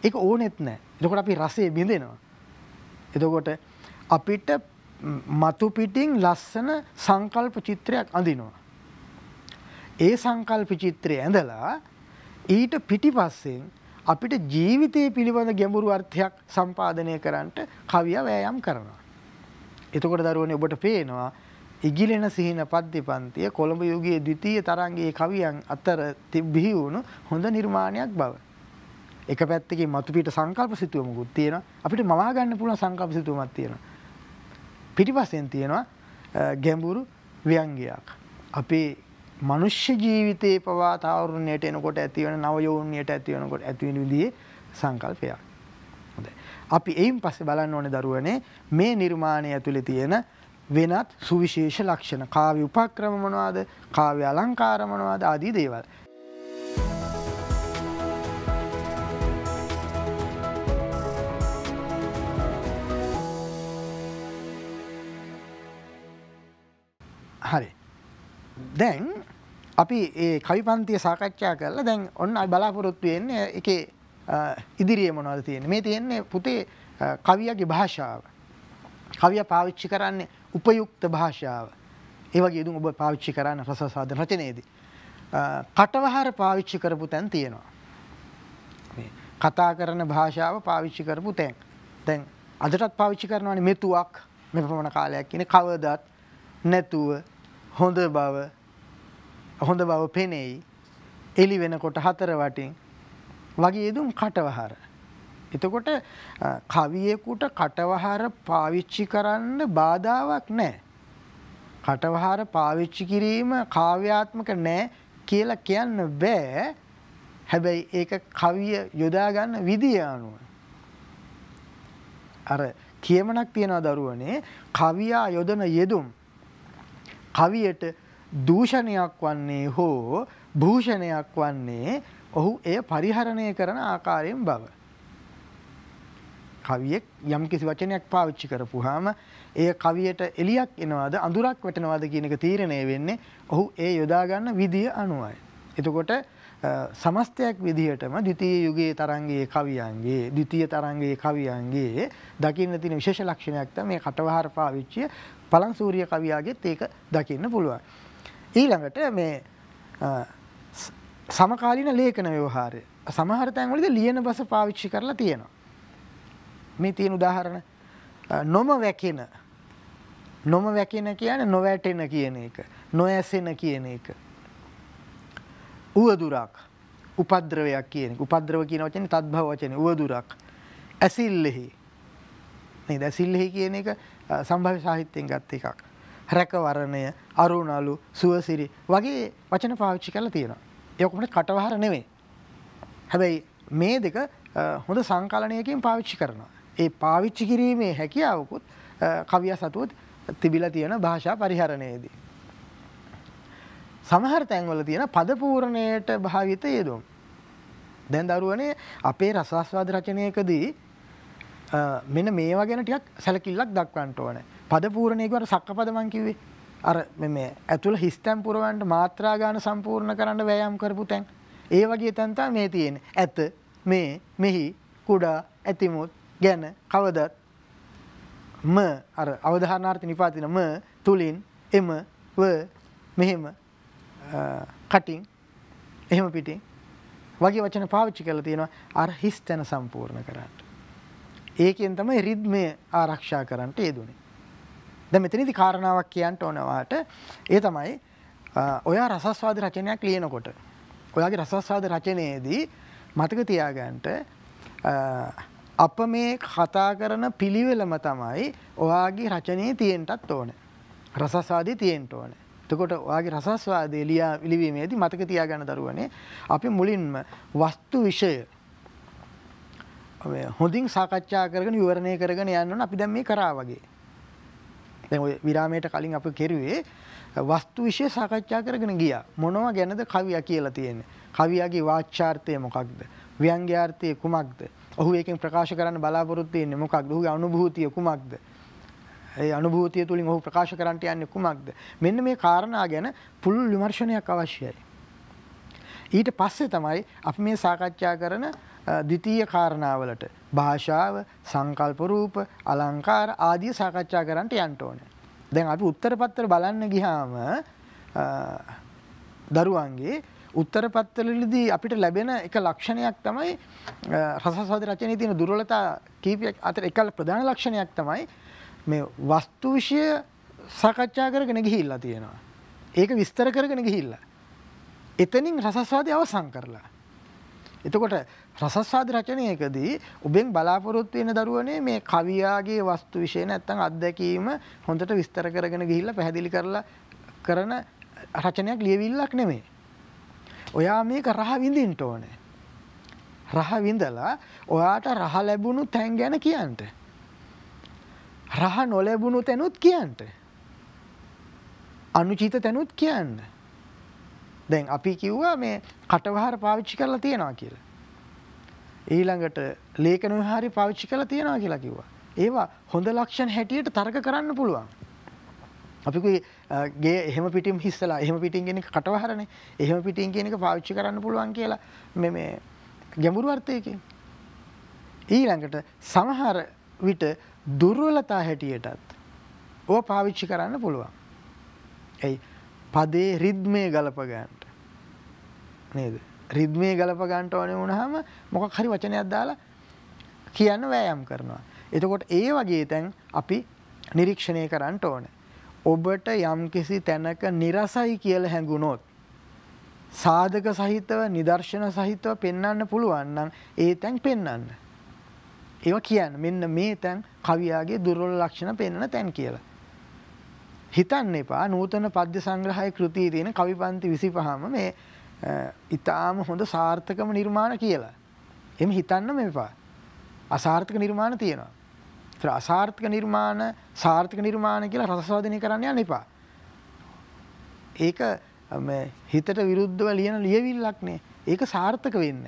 එක ඕනෙත් නෑ එතකොට අපි රසේ බිඳෙනවා. එතකොට අපිට මතුපිටින් ලස්සන සංකල්ප චිත්‍රයක් අඳිනවා. ඒ සංකල්ප චිත්‍රය ඇඳලා ඊට පිටිපස්සෙන් අපිට ජීවිතය පිළිබඳ ගැඹුරු අර්ථයක් සම්පාදනය කරන්නට කවිය වෑයම් කරනවා. එතකොට දරුවනේ ඔබට පේනවා ඉගිලෙන සිහින පද්‍ය පන්තිය කොළඹ යුගයේ ද්විතීය තරංගයේ කවියන් අතර බිහි වුණු හොඳ නිර්මාණයක් බව. එක පැත්තකින් මතුපිට සංකල්ප සිතුවමකුත් තියෙනවා. අපිට මවා ගන්න පුළුවන් සංකල්ප සිතුවමක් තියෙනවා. පිටිපස්සෙන් තියෙනවා ගැඹුරු ව්‍යංගයක්. අපේ මනුෂ්‍ය ජීවිතේ පවා තාවරුණයට එනකොට ඇතිවන නව යෝනියට ඇතිවනකොට ඇතිවෙන විදිහේ සංකල්පයක්. අපි එයින් පස්සේ බලන්න ඕනේ දරුවනේ මේ නිර්මාණය ඇතුලේ තියෙන වෙනත් සුවිශේෂ ලක්ෂණ කාව්‍ය උපක්‍රම මොනවාද කාව්‍ය අලංකාර මොනවාද ආදී දේවල්. හරි. දැන් අපි ඒ කවි පන්තිය සාකච්ඡා කරලා දැන් ඔන්න අපි බලාපොරොත්තු වෙන්නේ ඒකේ ඉදිරියේ මොනවද තියෙන්නේ මේ තියෙන්නේ පුතේ කවියගේ භාෂාව කවිය පාවිච්චි කරන්නේ උපයුක්ත භාෂාව ඒ වගේ දුම් ඔබ පාවිච්චි කරන්න රස සාධන රචනයේදී කටවහර පාවිච්චි කරපු තැන් තියෙනවා කතා කරන භාෂාව පාවිච්චි කරපු තැන් දැන් අදටත් පාවිච්චි කරනවානේ මෙතුවක් මේ පමණ කාලයක් කියන්නේ කවදත් නැතුව හොඳ බව හොඳ බව පෙනෙයි එළි වෙනකොට හතර වටින් වගේ දුම් කටවහර. එතකොට කවියෙකුට කටවහර පාවිච්චි කරන්න බාධාවක් නෑ. කටවහර පාවිච්චි කිරීම කාව්‍යාත්මක නෑ කියලා කියන්න බෑ හැබැයි ඒක කවිය යොදාගන්න විදිය අනුව. අර කියමනක් තියෙනවා දරුවනේ කවියා යොදන යෙදුම් කවියට දූෂණයක් වන්නේ හෝ භූෂණයක් වන්නේ ඔහු එය පරිහරණය කරන ආකාරයෙන් බව. කවියෙක් යම් කිසි වචනයක් පාවිච්චි කරපුහාම එය කවියට එලියක් එනවාද අඳුරක් වැටෙනවාද කියන එක තීරණය වෙන්නේ ඔහු ඒ යොදා ගන්න විදිය අනුවයි. එතකොට සමස්තයක් විදිහටම ද්විතීය යුගයේ තරංගයේ කවියන්ගේ ද්විතීය තරංගයේ කවියන්ගේ දකින්න තියෙන විශේෂ ලක්ෂණයක් තමයි මේ කටවහර පාවිච්චිය පලංසූරිය කවියාගෙත් ඒක දකින්න පුළුවන්. ඊළඟට මේ සමකාලීන ලේඛන ව්‍යවහාරය සමහර තැන්වලදී ලියන බස පාවිච්චි කරලා තියෙනවා. මේ තියෙන උදාහරණ නොම වැකින නොම වැකින කියන්නේ නොවැටෙන කියන එක, නොඇසෙන කියන එක. උවදුරක් උපද්‍රවයක් කියන එක. උපද්‍රව කියන වචනේ තත්භව වචනේ උවදුරක්. ඇසිල්ලෙහි නේද? ඇසිල්ලෙහි කියන එක සම්භාව්‍ය සාහිත්‍යයෙන් ගත් එකක්. රැකවරණය, අරුණලු, සුවසිරි වගේ වචන පාවිච්චි කරලා තියෙනවා. ඒකට කටවහර නෙවේ. හැබැයි මේ දෙක හොඳ සංකලනයකින් පාවිච්චි කරනවා. ඒ පාවිච්චි කිරීමේ හැකියාවකුත් කවියා සතුව තිබිලා තියෙන භාෂා පරිහරණයේදී. සමහර තැන්වල තියෙන පදපූර්ණයට භාවිත යෙදුම්. දැන් දරුවනේ අපේ රසාස්වාද රචනයකදී මෙන්න මේවා ගැන ටිකක් සැලකිල්ලක් දක්වන්න ඕනේ. පදපූර්ණයේකට සක්කපද මං කිව්වේ. අර මේ ඇතුළ හිස්තැම් පුරවන්ට මාත්‍රාගාන සම්පූර්ණ කරන්න වෑයම් කරපු තැන් ඒ වගේ තැන්තා මේ තියෙන ඇත මේ මෙහි කුඩා ඇතිමුත් ගැන කවදත් ම අර අවධානාර්ථ නිපාතින ම තුලින් එම ව මෙහෙම කටින් එහෙම පිටින් වගේ වචන පාවිච්චි කරලා තියෙනවා අර හිස් තැන සම්පූර්ණ කරන්න. ඒකෙන් තමයි රිද්මය ආරක්ෂා කරන්නට යෙදුනේ. දැන් මෙතනදී කාරණාවක් කියන්න ඕනවාට ඒ තමයි ඔයා රසස්වාද රචනයක් ලියනකොට ඔයාගේ රසස්වාද රචනයේදී මතක තියාගන්නට අප මේ කතා කරන පිළිවෙලම තමයි ඔයාගේ රචනයේ තියෙන්ටත් ඕන රසස්වාදී තියෙන්ට ඕන එතකොට ඔයාගේ රසස්වාදය ලියා විලිවීමේදී මතක තියාගන්න දරුවනේ අපි මුලින්ම වස්තු විෂය හොඳින් සාකච්ඡා කරගෙන විවරණය කරගෙන යන්න ඕන අපි දැන් මේ කරා වගේ දැන් ඔය විරාමයට කලින් අපි කෙරුවේ වස්තු විශේෂ සාකච්ඡා කරගෙන ගියා. මොනවා ගැනද කවියා කියලා තියෙන්නේ? කවියාගේ වාචාර්ථය මොකක්ද? ව්‍යංග්‍යාර්ථය කුමක්ද? ඔහු ඒකෙන් ප්‍රකාශ කරන්න බලාපොරොත්තු වෙන්නේ මොකක්ද? ඔහුගේ අනුභූතිය කුමක්ද? ඒ අනුභූතිය තුලින් ඔහු ප්‍රකාශ කරන්නට යන්නේ කුමක්ද? මෙන්න මේ කාරණා ගැන පුළුල් විමර්ශනයක් අවශ්‍යයි. ඊට පස්සේ තමයි අපි මේ සාකච්ඡා කරන ද්විතීය කාරණාවලට භාෂාව සංකල්ප රූප අලංකාර ආදී සාකච්ඡා කරන්නට යන්න ඕනේ. දැන් අපි උත්තර පත්‍ර බලන්න ගියාම දරුවන්ගේ උත්තර පත්‍රවලදී අපිට ලැබෙන එක ලක්ෂණයක් තමයි රසසාධි රචනයේ තියෙන දුර්වලතා කීපයක් අතර එකල ප්‍රධාන ලක්ෂණයක් තමයි මේ වස්තු විෂය සාකච්ඡා කරගෙන ගිහිල්ලා තියෙනවා. ඒක විස්තර කරගෙන ගිහිල්ලා. එතනින් රසස්වාදය අවසන් කරලා එතකොට රසස්වාද රචනයකදී ඔබෙන් බලාපොරොත්තු වෙන දරුවනේ මේ කවියාගේ වස්තු විශේෂ නැත්තම් අත්දැකීම හොඳට විස්තර කරගෙන ගිහිල්ලා පැහැදිලි කරලා කරන රචනයක් ලියවිල්ලක් නෙමෙයි. ඔයා මේක රහ විඳින්න ඕනේ. රහ විඳලා ඔයාට රහ ලැබුණු තැන් ගැන කියන්න. රහ නොලැබුණු තැනුත් කියන්න. අනුචිත තැනුත් කියන්න. දැන් අපි කිව්වා මේ කටවහර පාවිච්චි කරලා තියෙනවා කියලා. ඊළඟට ලේඛන විහාරය පාවිච්චි කරලා තියෙනවා කියලා කිව්වා. ඒවා හොඳ ලක්ෂණ හැටියට තර්ක කරන්න පුළුවන්. අපි කිව්වේ ගේ එහෙම පිටින් හිස්සලා එහෙම පිටින් කියන එක කටවහරනේ. එහෙම පිටින් කියන එක පාවිච්චි කරන්න පුළුවන් කියලා මේ මේ ගැඹුරු අර්ථයකින්. ඊළඟට සමහර විට දුර්වලතා හැටියටත් ඕවා පාවිච්චි කරන්න පුළුවන්. එයි පදේ රිද්මය ගලපගන්නට නේද රිද්මය ගලපගන්ට ඕනේ වුණහම මොකක් හරි වචනයක් දාලා කියන්න වෑයම් කරනවා. එතකොට ඒ වගේ තැන් අපි නිරීක්ෂණය කරන්නට ඕන. ඔබට යම්කිසි තැනක නිරසයි කියල හැඟුණොත්. සාධක සහිතව නිදර්ශන සහිතව පෙන්වන්න පුළුවන් නම් ඒ තැන් පෙන්වන්න. ඒව කියන්න මෙන්න මේ තැන් කවියාගේ දුර්වල ලක්ෂණ පෙන්වන තැන් කියලා. හිතන්න එපා නූතන පද්‍ය සංග්‍රහය කෘතිය තියෙන කවිපන්ති විසි පහම මේ ඉතාම හොඳ සාර්ථකම නිර්මාණ කියලා. එම හිතන්න මෙපා. අසාර්ථක නිර්මාණ තියෙනවා. අසාර්ථක නිර්මාණ සාර්ථක නිර්මාණ කියලා රසසෝධනය කරන්න යන්න එපා. ඒක හිතට විරුද්ධව ලියන ලියවිල්ලක්නේ ඒක සාර්ථක වෙන්න.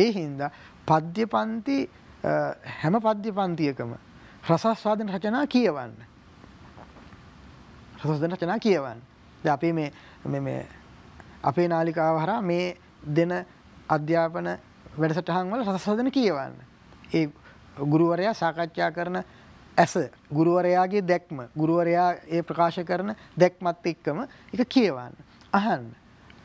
ඒ හින්දා පද්‍ය පන්ති හැම පද්‍ය පන්තියකම රසස්වාදන රචනා කියවන්න. හසස්දන රචනා කියවන්න. ද අපි මේ අපේ නාලිකාව හරා මේ දෙන අධ්‍යාපන වැඩසටහන් වල සසදන කියවන්න. ඒ ගුරුවරයා සාකච්ඡා කරන ඇස ගුරුවරයාගේ දැක්ම ගුරුවරයා ඒ ප්‍රකාශ කරන දැක්මත් එක්කම එක කියවන්න. අහන්න.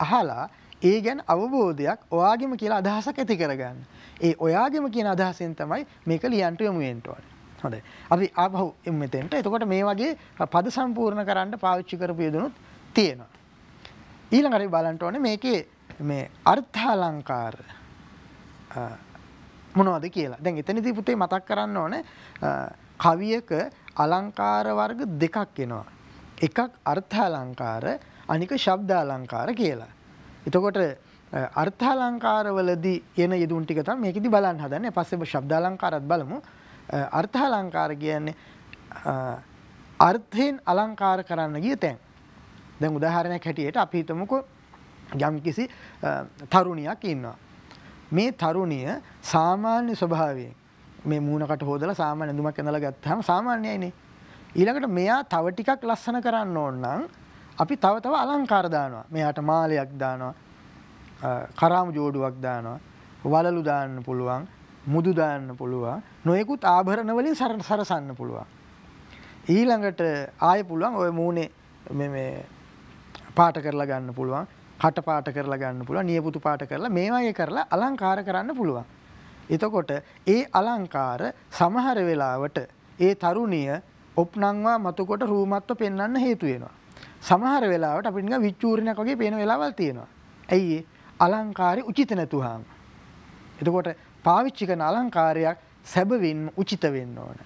අහලා ඒ ගැන් අවබෝධයක් ඔයාගෙම කියලා අදහසක් ඇති කරගන්න. ඒ ඔයාගෙම කියන අදහසෙන් තමයි මේක ලියන්ට යොමුුවෙන්ටවන්නේ. හොඳයි. අපි ආපහු එමු මෙතෙන්ට. එතකොට මේ වගේ පද සම්පූර්ණ කරන්න පාවිච්චි කරපු යෙදුණුත් තියෙනවා. ඊළඟට අපි බලන්න ඕනේ මේකේ මේ අර්ථාලංකාර මොනවද කියලා. දැන් එතනදී පුතේ මතක් කරන්න ඕනේ කවියක අලංකාර වර්ග දෙකක් එනවා. එකක් අර්ථාලංකාර අනික ශබ්දාලංකාර කියලා. එතකොට අර්ථාලංකාරවලදී එන යෙදුම් ටික තමයි මේකෙදි බලන්න හදන්නේ. පස්සේ ශබ්දාලංකාරත් බලමු. අර්ථාලංකාර කියන්නේ අර්ථයෙන් අලංකාර කරන්න ගිය තැන්. දැන් උදාහරණයක් හැටියට අපි හිතමුකෝ යම්කිසි තරුණියක් ඉන්නවා. මේ තරුණිය සාමාන්‍ය ස්වභාවයෙන් මේ මූණකට හොදලා සාමාන්‍ය ඇඳුමක් ඇඳලා ගත්තාම සාමාන්‍යයිනේ. ඊළඟට මෙයා තව ටිකක් ලස්සන කරන්න ඕන නම් අපි තව තව අලංකාර දානවා. මෙයාට මාලයක් දානවා. කරාමු ජෝඩුවක් දානවා. වලලු දාන්න පුළුවන්. මුදු දාන්න පුළුවන්. නොයෙකුත් ආභරණ වලින් සරසන්න පුළුවන්. ඊළඟට ආයෙ පුළුවන් ඔය මූණේ මේ මේ පාට කරලා ගන්න පුළුවන්. කට පාට කරලා ගන්න පුළුවන්. නියපොතු පාට කරලා මේ වගේ කරලා අලංකාර කරන්න පුළුවන්. එතකොට ඒ අලංකාර සමහර වෙලාවට ඒ තරුණිය ඔප්නංවා මතකොට රූමත්ව පෙන්වන්න හේතු වෙනවා. සමහර වෙලාවට අපිට නිකන් විචූර්ණයක් වගේ පේන වෙලාවල් තියෙනවා. ඇයි ඒ? අලංකාරي උචිත නැතුහම. එතකොට පාවිච්චි කරන අලංකාරයක් සැබවින්ම උචිත වෙන්න ඕන.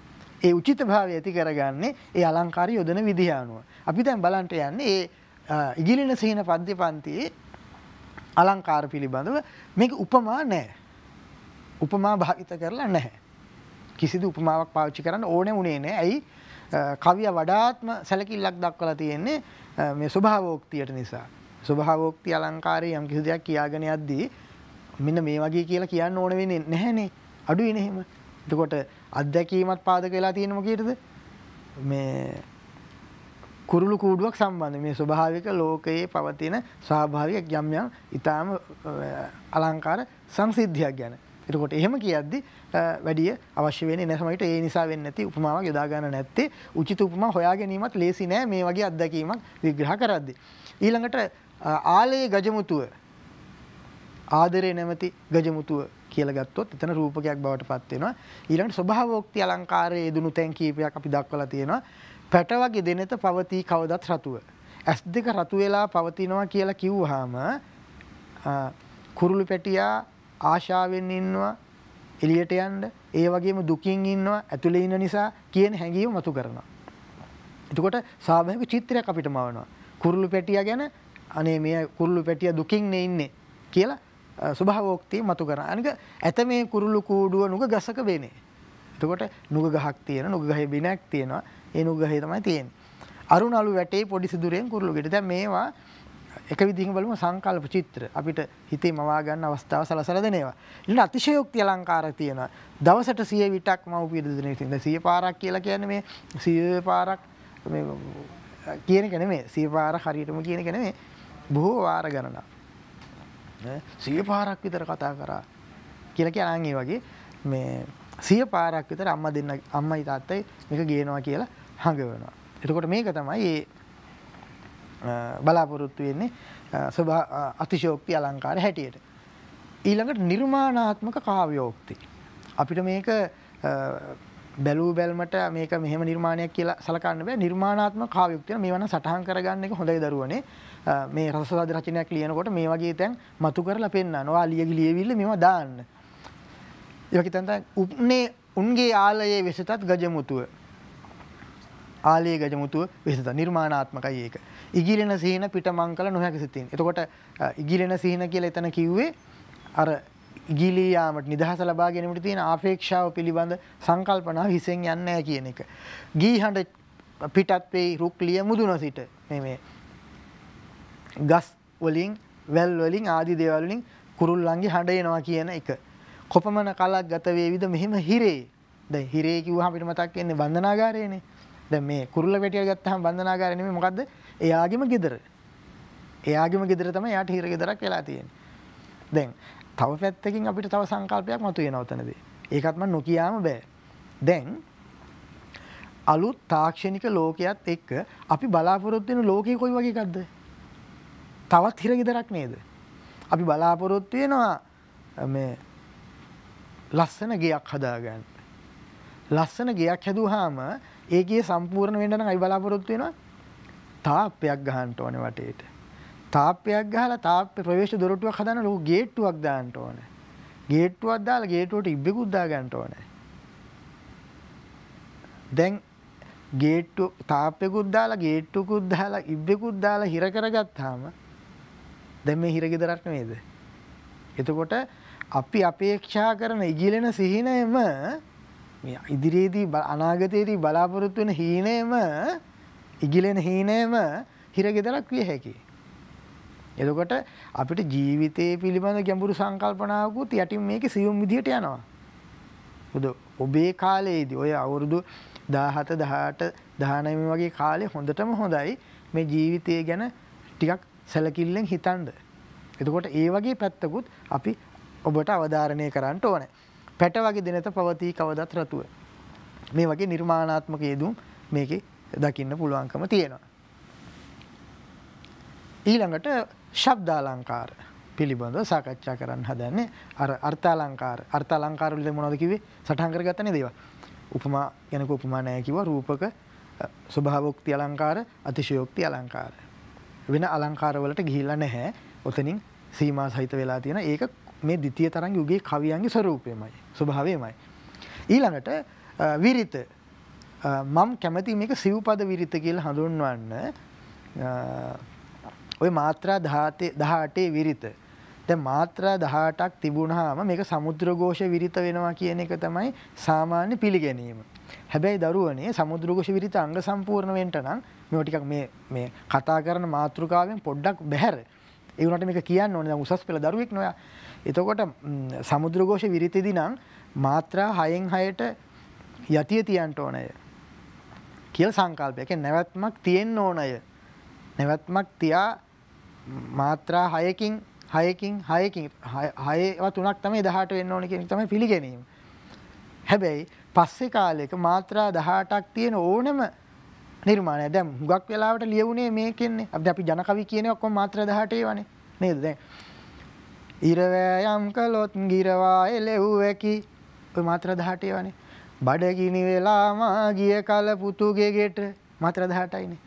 ඒ උචිතභාවය ඇති කරගන්නේ ඒ අලංකාරය යොදන විදිහ අනුව. අපි දැන් බලන්න යන්නේ ඒ ඉගිලින සිහින පද්‍ය පන්තියේ අලංකාර පිළිබඳව මේක උපමා නැහැ. උපමා භාවිත කරලා නැහැ. කිසිදු උපමාවක් පාවිච්චි කරන්න ඕනේ උනේ නැහැ. ඇයි? කවිය වඩාත්ම සැලකිල්ලක් දක්වලා තියෙන්නේ මේ ස්වභාවෝක්තියට නිසා. ස්වභාවෝක්ති අලංකාරය යම් කිසි දෙයක් කියාගෙන යද්දී මෙන්න මේ වගේ කියලා කියන්න ඕන වෙන්නේ නැහැනේ අඩුයි නේ එහෙම. එතකොට අත්දැකීමත් පාදක වෙලා තියෙන මොකීටද? මේ කුරුළු කූඩුවක් සම්බන්ධ මේ ස්වභාවික ලෝකයේ පවතින ස්වාභාවික යම් යම් ඊටාම අලංකාර සංසිද්ධියක් ගැන. එතකොට එහෙම කියද්දි වැඩිය අවශ්‍ය වෙන්නේ නැහැ සමහරවිට ඒ නිසා වෙන්නේ නැති උපමාවක් යොදා ගන්න නැත්තේ උචිත උපමා හොයා ගැනීමත් ලේසි නෑ මේ වගේ අත්දැකීමක් විග්‍රහ කරද්දී. ඊළඟට ආලයේ ගජමුතුව ආදරේ නැමැති ගජමුතුව කියලා ගත්තොත් එතන රූපකයක් බවට පත් වෙනවා. ඊළඟට ස්වභාවෝක්ති අලංකාරයේ යෙදුණු තැන් කීපයක් අපි දක්වලා තියෙනවා. පැට වගේ දෙනෙත පවතී කවදත් රතුව. ඇස් දෙක රතු වෙලා පවතිනවා කියලා කිව්වහම කුරුළු පැටියා ආශාවෙන් ඉන්නවා එළියට යන්න ඒ වගේම දුකින් ඉන්නවා ඇතුලේ ඉන්න නිසා කියන හැඟීම මතු කරනවා. එතකොට සාභාවික චිත්‍රයක් අපිට මවනවා. කුරුළු පැටියා ගැන අනේ මේ කුරුළු පැටියා දුකින් නේ ඉන්නේ කියලා ස්වභාවෝක්තිය මතු කරන. අනික ඇත මේ කුරුළු කූඩුව නුග ගසක වෙන්නේ. එතකොට නුග ගහක් තියෙන නුග ගහේ බිනක් තියෙනවා. ඒ නුග ගහේ තමයි තියෙන්නේ. අරුණලු වැටේ පොඩි සිදුරෙන් කුරුළු ගෙඩි. දැන් මේවා එක විදිහකින් බලමු සංකල්ප චිත්‍ර අපිට හිතේ මවා ගන්න අවස්ථාව සලසලා දෙනවා. ඊළඟ අතිශයෝක්ති අලංකාර තියෙනවා. දවසට 100 විටක් මම උපයද දෙන ඉතින් 100 පාරක් කියලා කියන්නේ මේ 100 පාරක් මේ කියන එක නෙමෙයි. 100 පාරක් හරියටම කියන එක නෙමෙයි. බොහෝ වාර ගණනක්. සිය පාරක් විතර කතා කරා කියල කියනන් ඒ වගේ මේ සිය පාරක් විතර අම්ම දෙන්න අම්මයි තාත්තයි එක ගේනවා කියලා හඟවනවා. එතකොට මේක තමයි ඒ බලාපොරොත්තු වෙන්නේ ස්වභා අතිශෝක්ති අලංකාර හැටියට. ඊළඟට නිර්මාණාත්මක කාව්‍යෝක්ති. අපිට මේක බැලූ බැල්මට මේක මෙහෙම නිර්මාණයක් කියලා සලකන්න බෑ නිර්මාණාත්මක කාව්‍යයක් තියෙන මේවා නම් සටහන් කරගන්න එක හොඳයි දරුවනේ මේ රසසාද රචනයක් ලියනකොට මේ වගේ තැන් මතු කරලා පෙන්නන ඔයා ලියගි ලියවිල්ල මේවා දාන්න ඒ වගේ තැන් උන්නේ උන්ගේ ආලයේ වෙසතත් ගජමුතුව ආලයේ ගජමුතුව වෙසත නිර්මාණාත්මකයි ඒක ඉගිලෙන සීන පිටමං කළ නොහැකි සිතින් එතකොට ඉගිලෙන සීන කියලා එතන කිව්වේ අර ඉගිලී යාමට නිදහස ලබා ගැනීමට තියෙන ආපේක්ෂාව පිළිබඳ සංකල්පනා හිසෙන් යන්නේ නැහැ කියන එක. ගීහඬ පිටත් වෙයි රුක්ලිය මුදුන සිට මේ මේ ගස් වලින් වැල් වලින් ආදි දේවල් වලින් කුරුල්ලන්ගේ හඬ එනවා කියන එක. කොපමණ කලක් ගත වේවිද මෙහෙම හිරේ. දැන් හිරේ කිව්වහම අපිට මතක් වෙන්නේ වන්දනාගාරයනේ. දැන් මේ කුරුල්ල වැටියල් ගත්තාම වන්දනාගාරය නෙමෙයි මොකද්ද? එයාගේම ගෙදර. එයාගේම ගෙදර තමයි යාට හිර ගෙදරක් වෙලා තියෙන්නේ. දැන් තව පැත්තකින් අපිට තව සංකල්පයක් මතු වෙනවතනදී. ඒකත්ම නොකියාම බෑ. දැන් අලුත් තාක්ෂණික ලෝකයක්ත් එක්ක අපි බලාපොරොත්තු වෙන ලෝකය කොයි වගේ එකක්ද? තවත් හිරගෙදරක් නේද? අපි බලාපොරොත්තු වෙනවා මේ ලස්සන ගෙයක් හදාගන්න. ලස්සන ගෙයක් හැදුවාම ඒකේ සම්පූර්ණ වෙන්න නම් අපි බලාපොරොත්තු වෙනවා තාප්පයක් ගහන්න ඕනේ වටේට. තාප්පයක් ගහලා තාප්පේ ප්‍රවේශ දොරටුවක් හදන්න ලොකු ගේට්ටුවක් දාන්න ඕනේ. ගේට්ටුවක් දාලා ගේට්ටුවට ඉබ්බෙකුත් දා ගන්න ඕනේ. දැන් ගේට්ටුව තාප්පෙකුත් දාලා ගේට්ටුකුත් දාලා ඉබ්බෙකුත් දාලා හිර කරගත්තාම දැන් මේ හිර ගෙදරක් නෙමෙයිද? එතකොට අපි අපේක්ෂා කරන ඉගිලෙන සිහිනයම මේ ඉදිරියේදී අනාගතයේදී බලාපොරොත්තු වෙන හීනයම ඉගිලෙන හීනයම හිර ගෙදරක් විය හැකියි. එතකොට අපිට ජීවිතයේ පිළිබඳ ගැඹුරු සංකල්පනාවකුත් යටින් මේක සියුම් විදිහට යනවා. හොඳ ඔබේ කාලයේදී ඔය අවුරුදු 17 18 19 වගේ කාලේ හොඳටම හොඳයි මේ ජීවිතය ගැන ටිකක් සැලකිල්ලෙන් හිතන්න. එතකොට ඒ වගේ පැත්තකුත් අපි ඔබට අවධාරණය කරන්න ඕනේ. පැට වගේ දිනත පවතී කවදත් රතුව. මේ වගේ නිර්මාණාත්මක යෙදුම් මේකේ දකින්න පුළුවන්කම තියෙනවා. ඊළඟට ශබ්දාලංකාර පිළිබඳව සාකච්ඡා කරන්න හදන්නේ අර අර්ථාලංකාර අර්ථාලංකාර වලද මොනවද කිව්වේ සටහන් කරගත්තනේ දේවල්. උපමා ගැනක උපමා නැහැ කිව්වා රූපක ස්වභාවෝක්ති අලංකාර අතිශයෝක්ති අලංකාර. වෙන අලංකාර වලට ගිහිල්ලා නැහැ. ඔතනින් සීමා සහිත වෙලා තියෙන ඒක මේ ද්විතීය තරංග යුගයේ කවියන්ගේ ස්වરૂපයමයි ස්වභාවයමයි. ඊළඟට විරිත මම කැමති මේක සිව්පද විරිත කියලා හඳුන්වන්න ওই මාත්‍රා 18 18 විරිත. දැන් මාත්‍රා 18ක් තිබුණාම මේක සමුද්‍රഘോഷ විරිත වෙනවා කියන එක තමයි සාමාන්‍ය පිළිගැනීම. හැබැයි දරුවනේ සමුද්‍රഘോഷ විරිත අංග සම්පූර්ණ වෙන්න නම් මේව ටිකක් මේ මේ කතා කරන මාතෘකාවෙන් පොඩ්ඩක් බැහැර. ඒ වුණාට මේක කියන්න ඕනේ දැන් උසස් පෙළ දරුවෙක් නෝයා. එතකොට සමුද්‍රഘോഷ විරිතෙදී නම් මාත්‍රා 6න් 6ට යතිය තියන්න ඕනේ. කියලා සංකල්පයක නැවැත්මක් තියෙන්න ඕනය. නැවැත්මක් තියා මාත්‍රා 6කින් 6කින් 6කින් 6ව තුනක් තමයි 18 වෙන්න ඕනේ කියන එක තමයි පිළිගැනීම. හැබැයි පස්සේ කාලෙක මාත්‍රා 18ක් තියෙන ඕනම නිර්මාණයක් දැන් හුඟක් වෙලාවට ලියවුනේ මේකෙන්නේ. අපි අපි ජන කවි කියන ඔක්කොම මාත්‍රා 18 ඒවානේ. නේද දැන්? ඉරවැයම් කළොත් ගිරවා එලෙව්වකි. ඔය මාත්‍රා 18 ඒවානේ. බඩගිනි වෙලා මා ගිය කල පුතුගේ ගෙට මාත්‍රා 18යිනේ.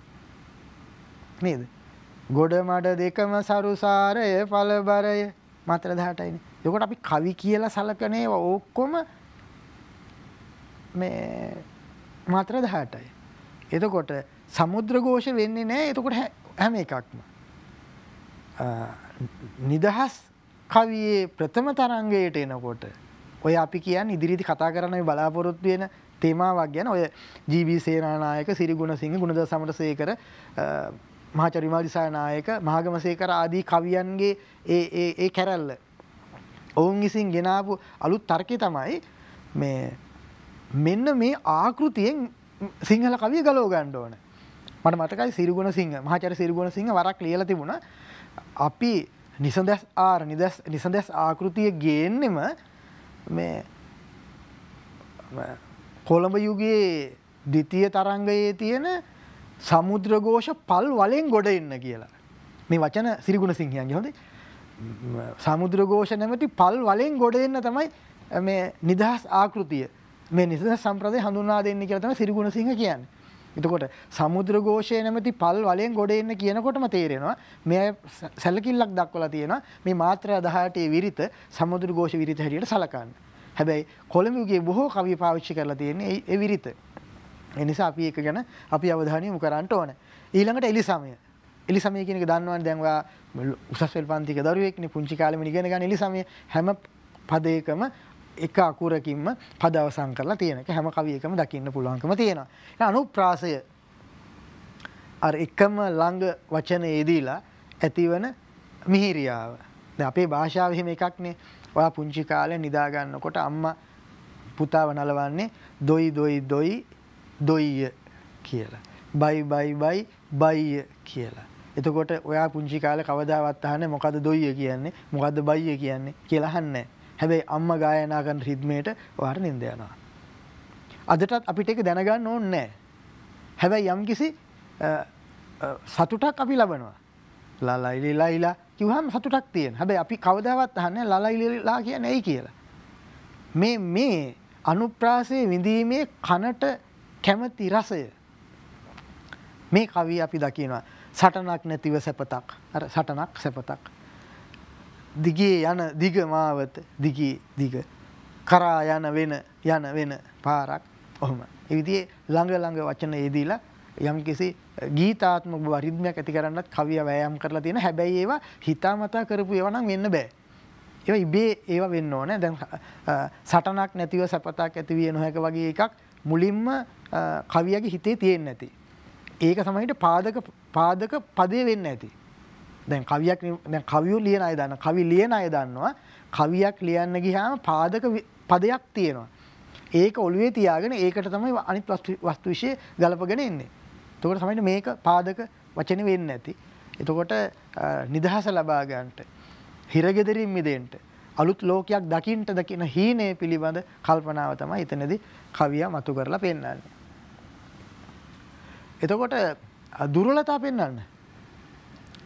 නේද? ගොඩමඩ දෙකම සරුසාරය ඵලබරය මාත්‍ර 18යිනේ. ඒකට අපි කවි කියලා සලකන ඒවා ඔක්කොම මේ මාත්‍ර 18යි. එතකොට සමුද්‍ර ഘോഷ වෙන්නේ නැහැ. එතකොට හැම එකක්ම නිදහස් කවියේ ප්‍රථම තරංගයට එනකොට ඔය අපි කියන්නේ ඉදිරියේදී කතා කරන්න බලාපොරොත්තු වෙන තේමාවක් ගැන ඔය ජී.බී. සේනානායක, සිරි ගුණසිංහ, ගුණදස සමරසේකර මහාචාර්ය විමල් දිසානායක මහාගමසේකර ආදී කවියන්ගේ ඒ ඒ ඒ කැරැල්ල ඔවුන් විසින් ගෙනාපු අලුත් තර්කය තමයි මේ මෙන්න මේ ආකෘතියෙන් සිංහල කවිය ගලව ගන්න ඕන. මට මතකයි සිරිගුණ සිංහ මහාචාර්ය සිරිගුණ සිංහ වරක් ලියලා තිබුණා. අපි නිසඳස් ආර නිදස් නිසඳස් ආකෘතිය ගේන්නෙම මේ කොළඹ යුගයේ ද්විතීය තරංගයේ තියෙන සමුද්‍රගෝෂ පල් වලෙන් ගොඩ එන්න කියලා. මේ වචන සිරිගුණ සිංහයන්ගේ හොඳේ සමුද්‍රගෝෂ නැමති පල් වලෙන් ගොඩ එන්න තමයි මේ නිදහස් ආකෘතිය මේ නිදහස් සම්ප්‍රදාය හඳුන්වා දෙන්නේ කියලා තමයි සිරිගුණ සිංහ කියන්නේ. එතකොට සමුද්‍ර ഘോഷයේ නැමැති පල් වලෙන් ගොඩ එන්න කියනකොටම තේරෙනවා මේ සැලකිල්ලක් දක්වලා තියෙනවා මේ මාත්‍රා 18 විරිත සමුද්‍ර ഘോഷ විරිත හැටියට සලකන්න. හැබැයි කොළඹ යුගයේ බොහෝ කවි පාවිච්චි කරලා තියෙන්නේ ඒ විරිත. එනිසා අපි ඒක ගැන අපි අවධානය යොමු කරන්න ඕන. ඊළඟට එලිසමය. එලිසමය කියන එක දන්නවනේ දැන් ඔයා උසස් පෙළ පන්තික දරුවෙක්නේ පුංචි කාලෙම ඉගෙන ගන්න එලිසමය හැම පදයකම එක අකුරකින්ම පද අවසන් කරලා තියෙන එක හැම කවියකම දකින්න පුළුවන්කම තියෙනවා. ඒ අනුප්‍රාසය අර එකම ළඟ වචනයේදීලා ඇතිවන මිහිරියාව. දැන් අපේ භාෂාව එහෙම එකක්නේ. ඔයා පුංචි කාලේ නිදා ගන්නකොට අම්මා පුතාව නලවන්නේ දොයි දොයි දොයි දොයිය කියලා. බයි බයි බයි බයිය කියලා. එතකොට ඔයා පුංචි කාලේ කවදාවත් අහන්නේ මොකද්ද දොයිය කියන්නේ මොකද්ද බයිය කියන්නේ කියලා අහන්නේ හැබැයි අම්මා ගායනා කරන රිද්මේට ඔයාට නිින්ද යනවා. අදටත් අපිට ඒක දැනගන්න ඕනේ නැහැ. හැබැයි යම්කිසි සතුටක් අපි ලබනවා. ලලයිලි ලයිලා කිව්වහම සතුටක් තියෙන. හැබැයි අපි කවදාවත් අහන්නේ ලලයිලිලා කියන්නේ ඇයි කියලා. මේ මේ අනුප්‍රාසයේ විඳීමේ කනට කැමැති රසය මේ කවිය අපි දකිනවා සටනක් නැතිව සැපතක් අර සටනක් සැපතක් දිගේ යන දිග මාවත දිගේ දිග කරා යන වෙන යන වෙන පාරක් ඔහොම ඒ විදිහේ ළඟ ළඟ වචන යෙදিলা යම්කිසි ගීතාත්මක රිද්මයක් ඇති කරන්නත් කවිය වෑයම් කරලා තියෙන හැබැයි ඒවා හිතාමතා කරපු ඒවා නම් වෙන්න බෑ ඒවා ඉබේ ඒවා වෙන්න ඕනේ දැන් සටනක් නැතිව සැපතක් ඇති විය නොහැක වගේ එකක් මුලින්ම කවියගේ හිතේ තියෙන්න ඇති. ඒක සමහිට පාදක පාදක පදය වෙන්න ඇති. දැන් කවියක් දැන් කවියෝ ලියන අය දන්න කවි ලියන අය දන්නවා කවියක් ලියන්න ගියාම පාදක පදයක් තියෙනවා. ඒක ඔළුවේ තියාගෙන ඒකට තමයි අනිත් වස්තු විශ්ය ගලපගෙන එන්නේ. එතකොට සමහිට මේක පාදක වචන වෙන්න ඇති. එතකොට නිදහස ලබා ගන්නට හිරගෙදරින් මිදෙන්න අලුත් ලෝකයක් දකින්නටද කියන හීනය පිළිබඳ කල්පනාව තමයි එතනදී කවියා මතු කරලා පෙන්වන්නේ. එතකොට දුර්වලතා පෙන්වන්න.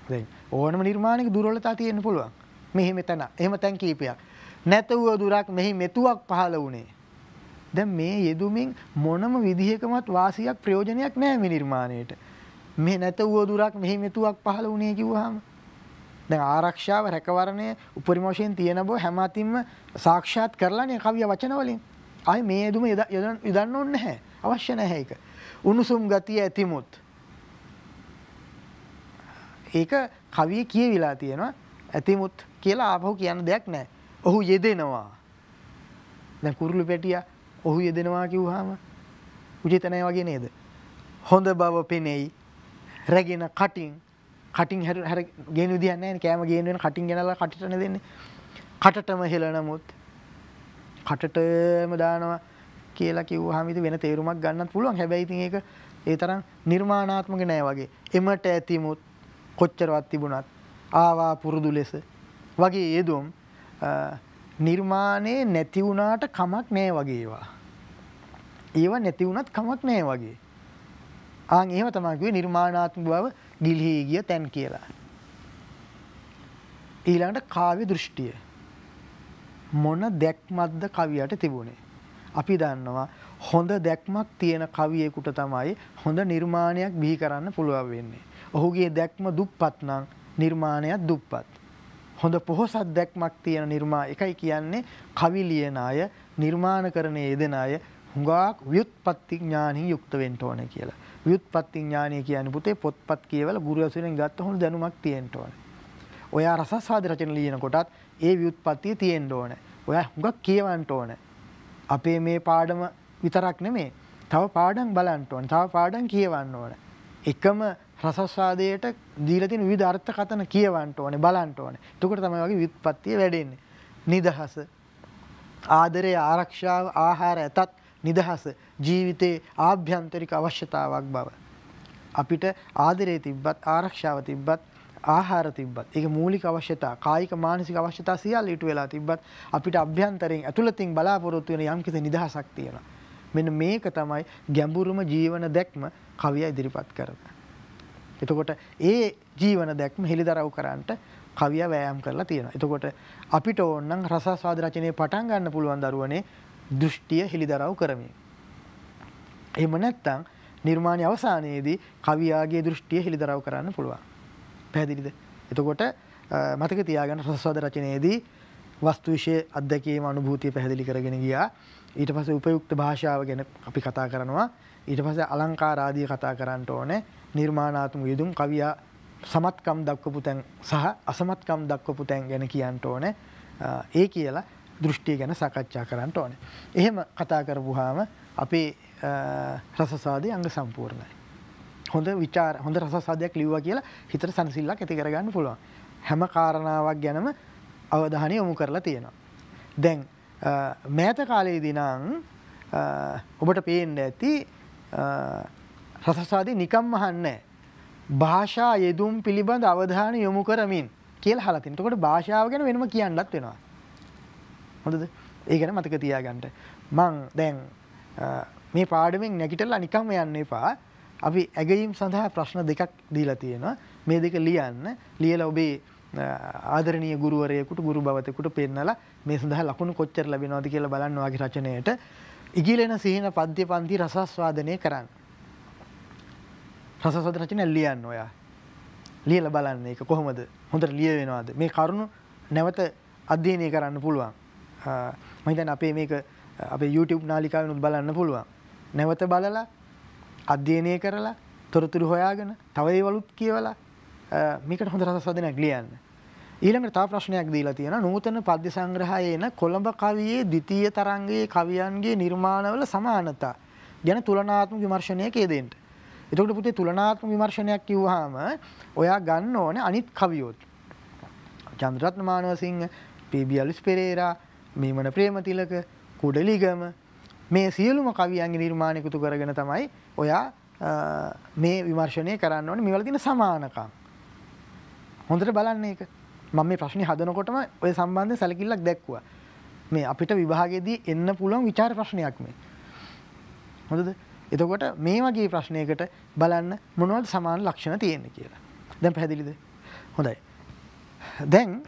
දැන් ඕනම නිර්මාණයක දුර්වලතා තියෙන්න පුළුවන්. මෙහි මෙතන, එහෙම තැන් කීපයක්. නැතව දුරක් මෙහි මෙතුවක් පහළ වුණේ. දැන් මේ යෙදුමින් මොනම විදිහකමත් වාසියක් ප්‍රයෝජනයක් නැහැ මේ නිර්මාණයට. මේ නැතව දුරක් මෙහි මෙතුවක් පහළ වුණේ කිව්වහම දැන් ආරක්ෂාව රැකවරණය උපරිම වශයෙන් තියෙන බව හැම අතින්ම සාක්ෂාත් කරලානේ කවිය වචන වලින්. ආයේ මේ එදුම යොදන්න ඕනේ නැහැ. අවශ්‍ය නැහැ ඒක. උණුසුම් ගතිය ඇතිමුත්. ඒක කවිය කියවිලා තියෙනවා. ඇතිමුත් කියලා ආපහු කියන්න දෙයක් නැහැ. ඔහු යෙදෙනවා. දැන් කුරුළු පැටියා ඔහු යෙදෙනවා කිව්වහම උචිත නැහැ වගේ නේද? හොඳ බව පෙනෙයි. රැගෙන කටින් කටින් හැර හැර ගේන විදිහක් නැහැ නේ කෑම ගේන වෙන කටින් ගෙනලා කටටනේ දෙන්නේ කටටම හෙලනමුත් කටටම දානවා කියලා කිව්වහම ඉතින් වෙන තේරුමක් ගන්නත් පුළුවන් හැබැයි ඉතින් ඒක ඒ තරම් නිර්මාණාත්මක නෑ වගේ එමට ඇතිමුත් කොච්චරවත් තිබුණත් ආවා පුරුදු ලෙස වගේ යෙදුම් නිර්මාණය නැති වුණාට කමක් නෑ වගේ ඒවා. ඒවා නැති වුණත් කමක් නෑ වගේ. ආන් එහෙම තමයි කිව්වේ නිර්මාණාත්මක බව ගිලිහි ගිය තැන් කියලා. ඊළඟට කාව්‍ය දෘෂ්ටිය. මොන දැක්මක්ද කවියට තිබුණේ? අපි දන්නවා හොඳ දැක්මක් තියෙන කවියෙකුට තමයි හොඳ නිර්මාණයක් බිහි කරන්න පුළුවන් වෙන්නේ. ඔහුගේ දැක්ම දුප්පත් නම් නිර්මාණයක් දුප්පත්. හොඳ පොහොසත් දැක්මක් තියෙන නිර්මා එකයි කියන්නේ කවි ලියන අය, නිර්මාණ කරන යෙදෙන අය හුඟක් ව්‍යුත්පත්ති ඥානින් යුක්ත වෙන්න ඕනේ කියලා. ව්‍යුත්පත්ති ඥානය කියන්නේ පුතේ පොත්පත් කියවලා ගුරු ඇසුරෙන් ගත්ත හොඳ දැනුමක් තියෙන්න ඕනේ. ඔයා රසස්වාද රචන ලියනකොටත් ඒ ව්‍යුත්පත්තිය තියෙන්න ඕනේ. ඔයා හුඟක් කියවන්න ඕනේ. අපේ මේ පාඩම විතරක් නෙමෙයි. තව පාඩම් බලන්න ඕනේ. තව පාඩම් කියවන්න ඕනේ. එකම රසස්වාදයට දීලා තියෙන විවිධ අර්ථ කතන කියවන්න ඕනේ, බලන්න ඕනේ. එතකොට තමයි වගේ ව්‍යුත්පත්තිය වැඩෙන්නේ. නිදහස ආදරය ආරක්ෂාව ආහාර ඇතත් නිදහස ජීවිතයේ ආභ්‍යන්තරික අවශ්‍යතාවක් බව. අපිට ආදරේ තිබ්බත් ආරක්ෂාව තිබ්බත් ආහාර තිබ්බත් ඒක මූලික අවශ්‍යතා කායික මානසික අවශ්‍යතා සියල්ල ඊට වෙලා තිබ්බත් අපිට අභ්‍යන්තරයෙන් ඇතුළතින් බලාපොරොත්තු වෙන යම්කිසි නිදහසක් තියෙනවා. මෙන්න මේක තමයි ගැඹුරුම ජීවන දැක්ම කවිය ඉදිරිපත් කරන. එතකොට ඒ ජීවන දැක්ම හෙළිදරව් කරන්නට කවිය වෑයම් කරලා තියෙනවා. එතකොට අපිට ඕනනම් රසස්වාද රචනයේ පටන් ගන්න පුළුවන් දරුවනේ දෘෂ්ටිය හෙළිදරව් කරමින්. එහෙම නැත්තං නිර්මාණය අවසානයේදී කවියාගේ දෘෂ්ටිය හෙළිදරව් කරන්න පුළුවන්. පැහැදිලිද. එතකොට මතක තියාගන්න සස්වාද රචනයේදී වස්තු විෂය අත්දැකීම අනුභූතිය පැහැදිලි කරගෙන ගියා. ඊට පස්සේ උපයුක්ත භාෂාව ගැන අපි කතා කරනවා. ඊට පස්සේ අලංකාරාදී කතා කරන්න ඕනේ. නිර්මාණාත්මක යෙදුම් කවියා සමත්කම් දක්වපු තැන් සහ අසමත්කම් දක්වපු තැන් ගැන කියන්න ඕනේ. ඒ කියලා දෘෂ්ටිය ගැන සාකච්ඡා කරන්න ඕනේ. එහෙම කතා කරපුවාම අපේ රසසාදේ අංග සම්පූර්ණයි. හොඳ ਵਿਚාර හොඳ රසසාදයක් ලිව්වා කියලා හිතට සනසිල්ලක් ඇති කරගන්න පුළුවන්. හැම කාරණාවක් ගැනම අවධානය යොමු කරලා තියෙනවා. දැන් මෑත කාලයේදී නම් ඔබට පේන්න ඇති රසසාදේ නිකම්ම අහන්නේ භාෂා යෙදුම් පිළිබඳ අවධානය යොමු කරමින් කියලා හලතින්. එතකොට භාෂාව ගැන වෙනම කියන්නත් වෙනවා. හොඳද ඒගැන මතක තියාගන්ට මං දැන් මේ පාඩමෙන් නැකිටල් අනිකම යන්න එපා අපි ඇගයීම් සඳහා ප්‍රශ්න දෙකක් දීලා තියෙනවා මේ දෙක ලියන්න ලියලා ඔබේ ආදරණීය ගුරුවරයෙකුට ගුරු භවතෙකුට පෙන්නලා මේ සඳහා ලකුණු කොච්චර ලැබෙනවද කියලා බලන්න වාගේ රචනයට ඉගිලෙන සිහින පද්‍ය පන්ති රසස්වාදනය කරන්න. රසස්වාද රචනය ලියන්න ඔයා. ලියලා බලන්න ඒක කොහොමද? හොඳට ලියවෙනවද? මේ කරුණු නැවත අධ්‍යයනය කරන්න පුළුවන්. මහිතන් අපේ මේක අප YouTube නාලිකාවනුත් බලන්න පුළුවන් නැවත බලලා අධ්‍යයනය කරලා තොරතුරු හොයාගෙන තවයි වලුත් කියවලා මේකට හොඳ රස සදනක් ලියන්න ඊළඟට තා ප්‍රශ්නයක් දීලා තියෙන නූතන පද්‍ය සංග්‍රහයේ එන කොළඹ කවියේ ද්විතීය තරංගයේ කවියන්ගේ නිර්මාණවල සමානතා ගැන තුලනාත්මක විමර්ශනයක යෙදෙන්න. එතකොට පුතේ තුලනාත්මක විමර්ශනයක් කිව්වහම ඔයා ගන්න ඕනේ අනිත් කවියොත්. චන්ද්‍රරත්න මානවසිංහ, පී.බී. අලිස් පෙරේරා, මේමන ප්‍රේමතිලක කුඩලිගම මේ සියලුම කවියන්ගේ නිර්මාණයකුතු කරගෙන තමයි ඔයා මේ විමර්ශනය කරන්න ඕන මේවල තින සමානකම් හොඳට බලන්න එක මම මේ ප්‍රශ්නය හදනකොටම ඔය සම්බන්ධ සැලකිල්ලක් දැක්වා මේ අපිට විභාගෙදී එන්න පුළුවන් විචාර ප්‍රශ්නයක් මේ හොඳද එතකොට මේ වගේ ප්‍රශ්නයකට බලන්න මොනවද සමාන ලක්ෂණ තියෙන්න කියලා දැන් පැහැදිලිද හොඳයි දැන්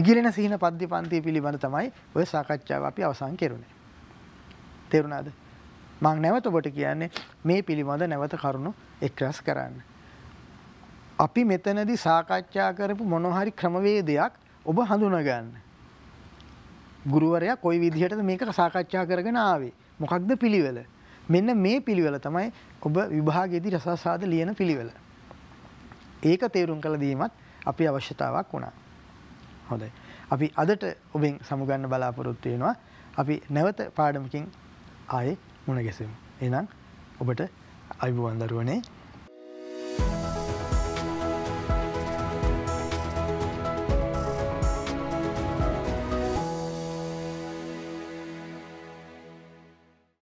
ඉගිලෙන සීන පද්‍ය පන්තිය පිළිබඳ තමයි ඔය සාකච්ඡාව අපි අවසන් කෙරුණේ. තේරුණාද? මම නැවත ඔබට කියන්නේ මේ පිළිබඳ නැවත කරුණු එක්රස් කරන්න. අපි මෙතනදී සාකච්ඡා කරපු මොන හරි ක්‍රමවේදයක් ඔබ හඳුනා ගන්න. ගුරුවරයා කොයි විදිහටද මේක සාකච්ඡා කරගෙන ආවේ? මොකක්ද පිළිවෙල? මෙන්න මේ පිළිවෙල තමයි ඔබ විභාගයේදී රසාස්වාද ලියන පිළිවෙල. ඒක තේරුම් කළ දීමත් අපේ අවශ්‍යතාවක් වුණා. හොඳයි. අපි අදට ඔබෙන් සමුගන්න බලාපොරොත්තු වෙනවා. අපි නැවත පාඩමකින් ආයේ මුණ ගැසෙමු. එහෙනම් ඔබට අයිබෝවන් දරුවනේ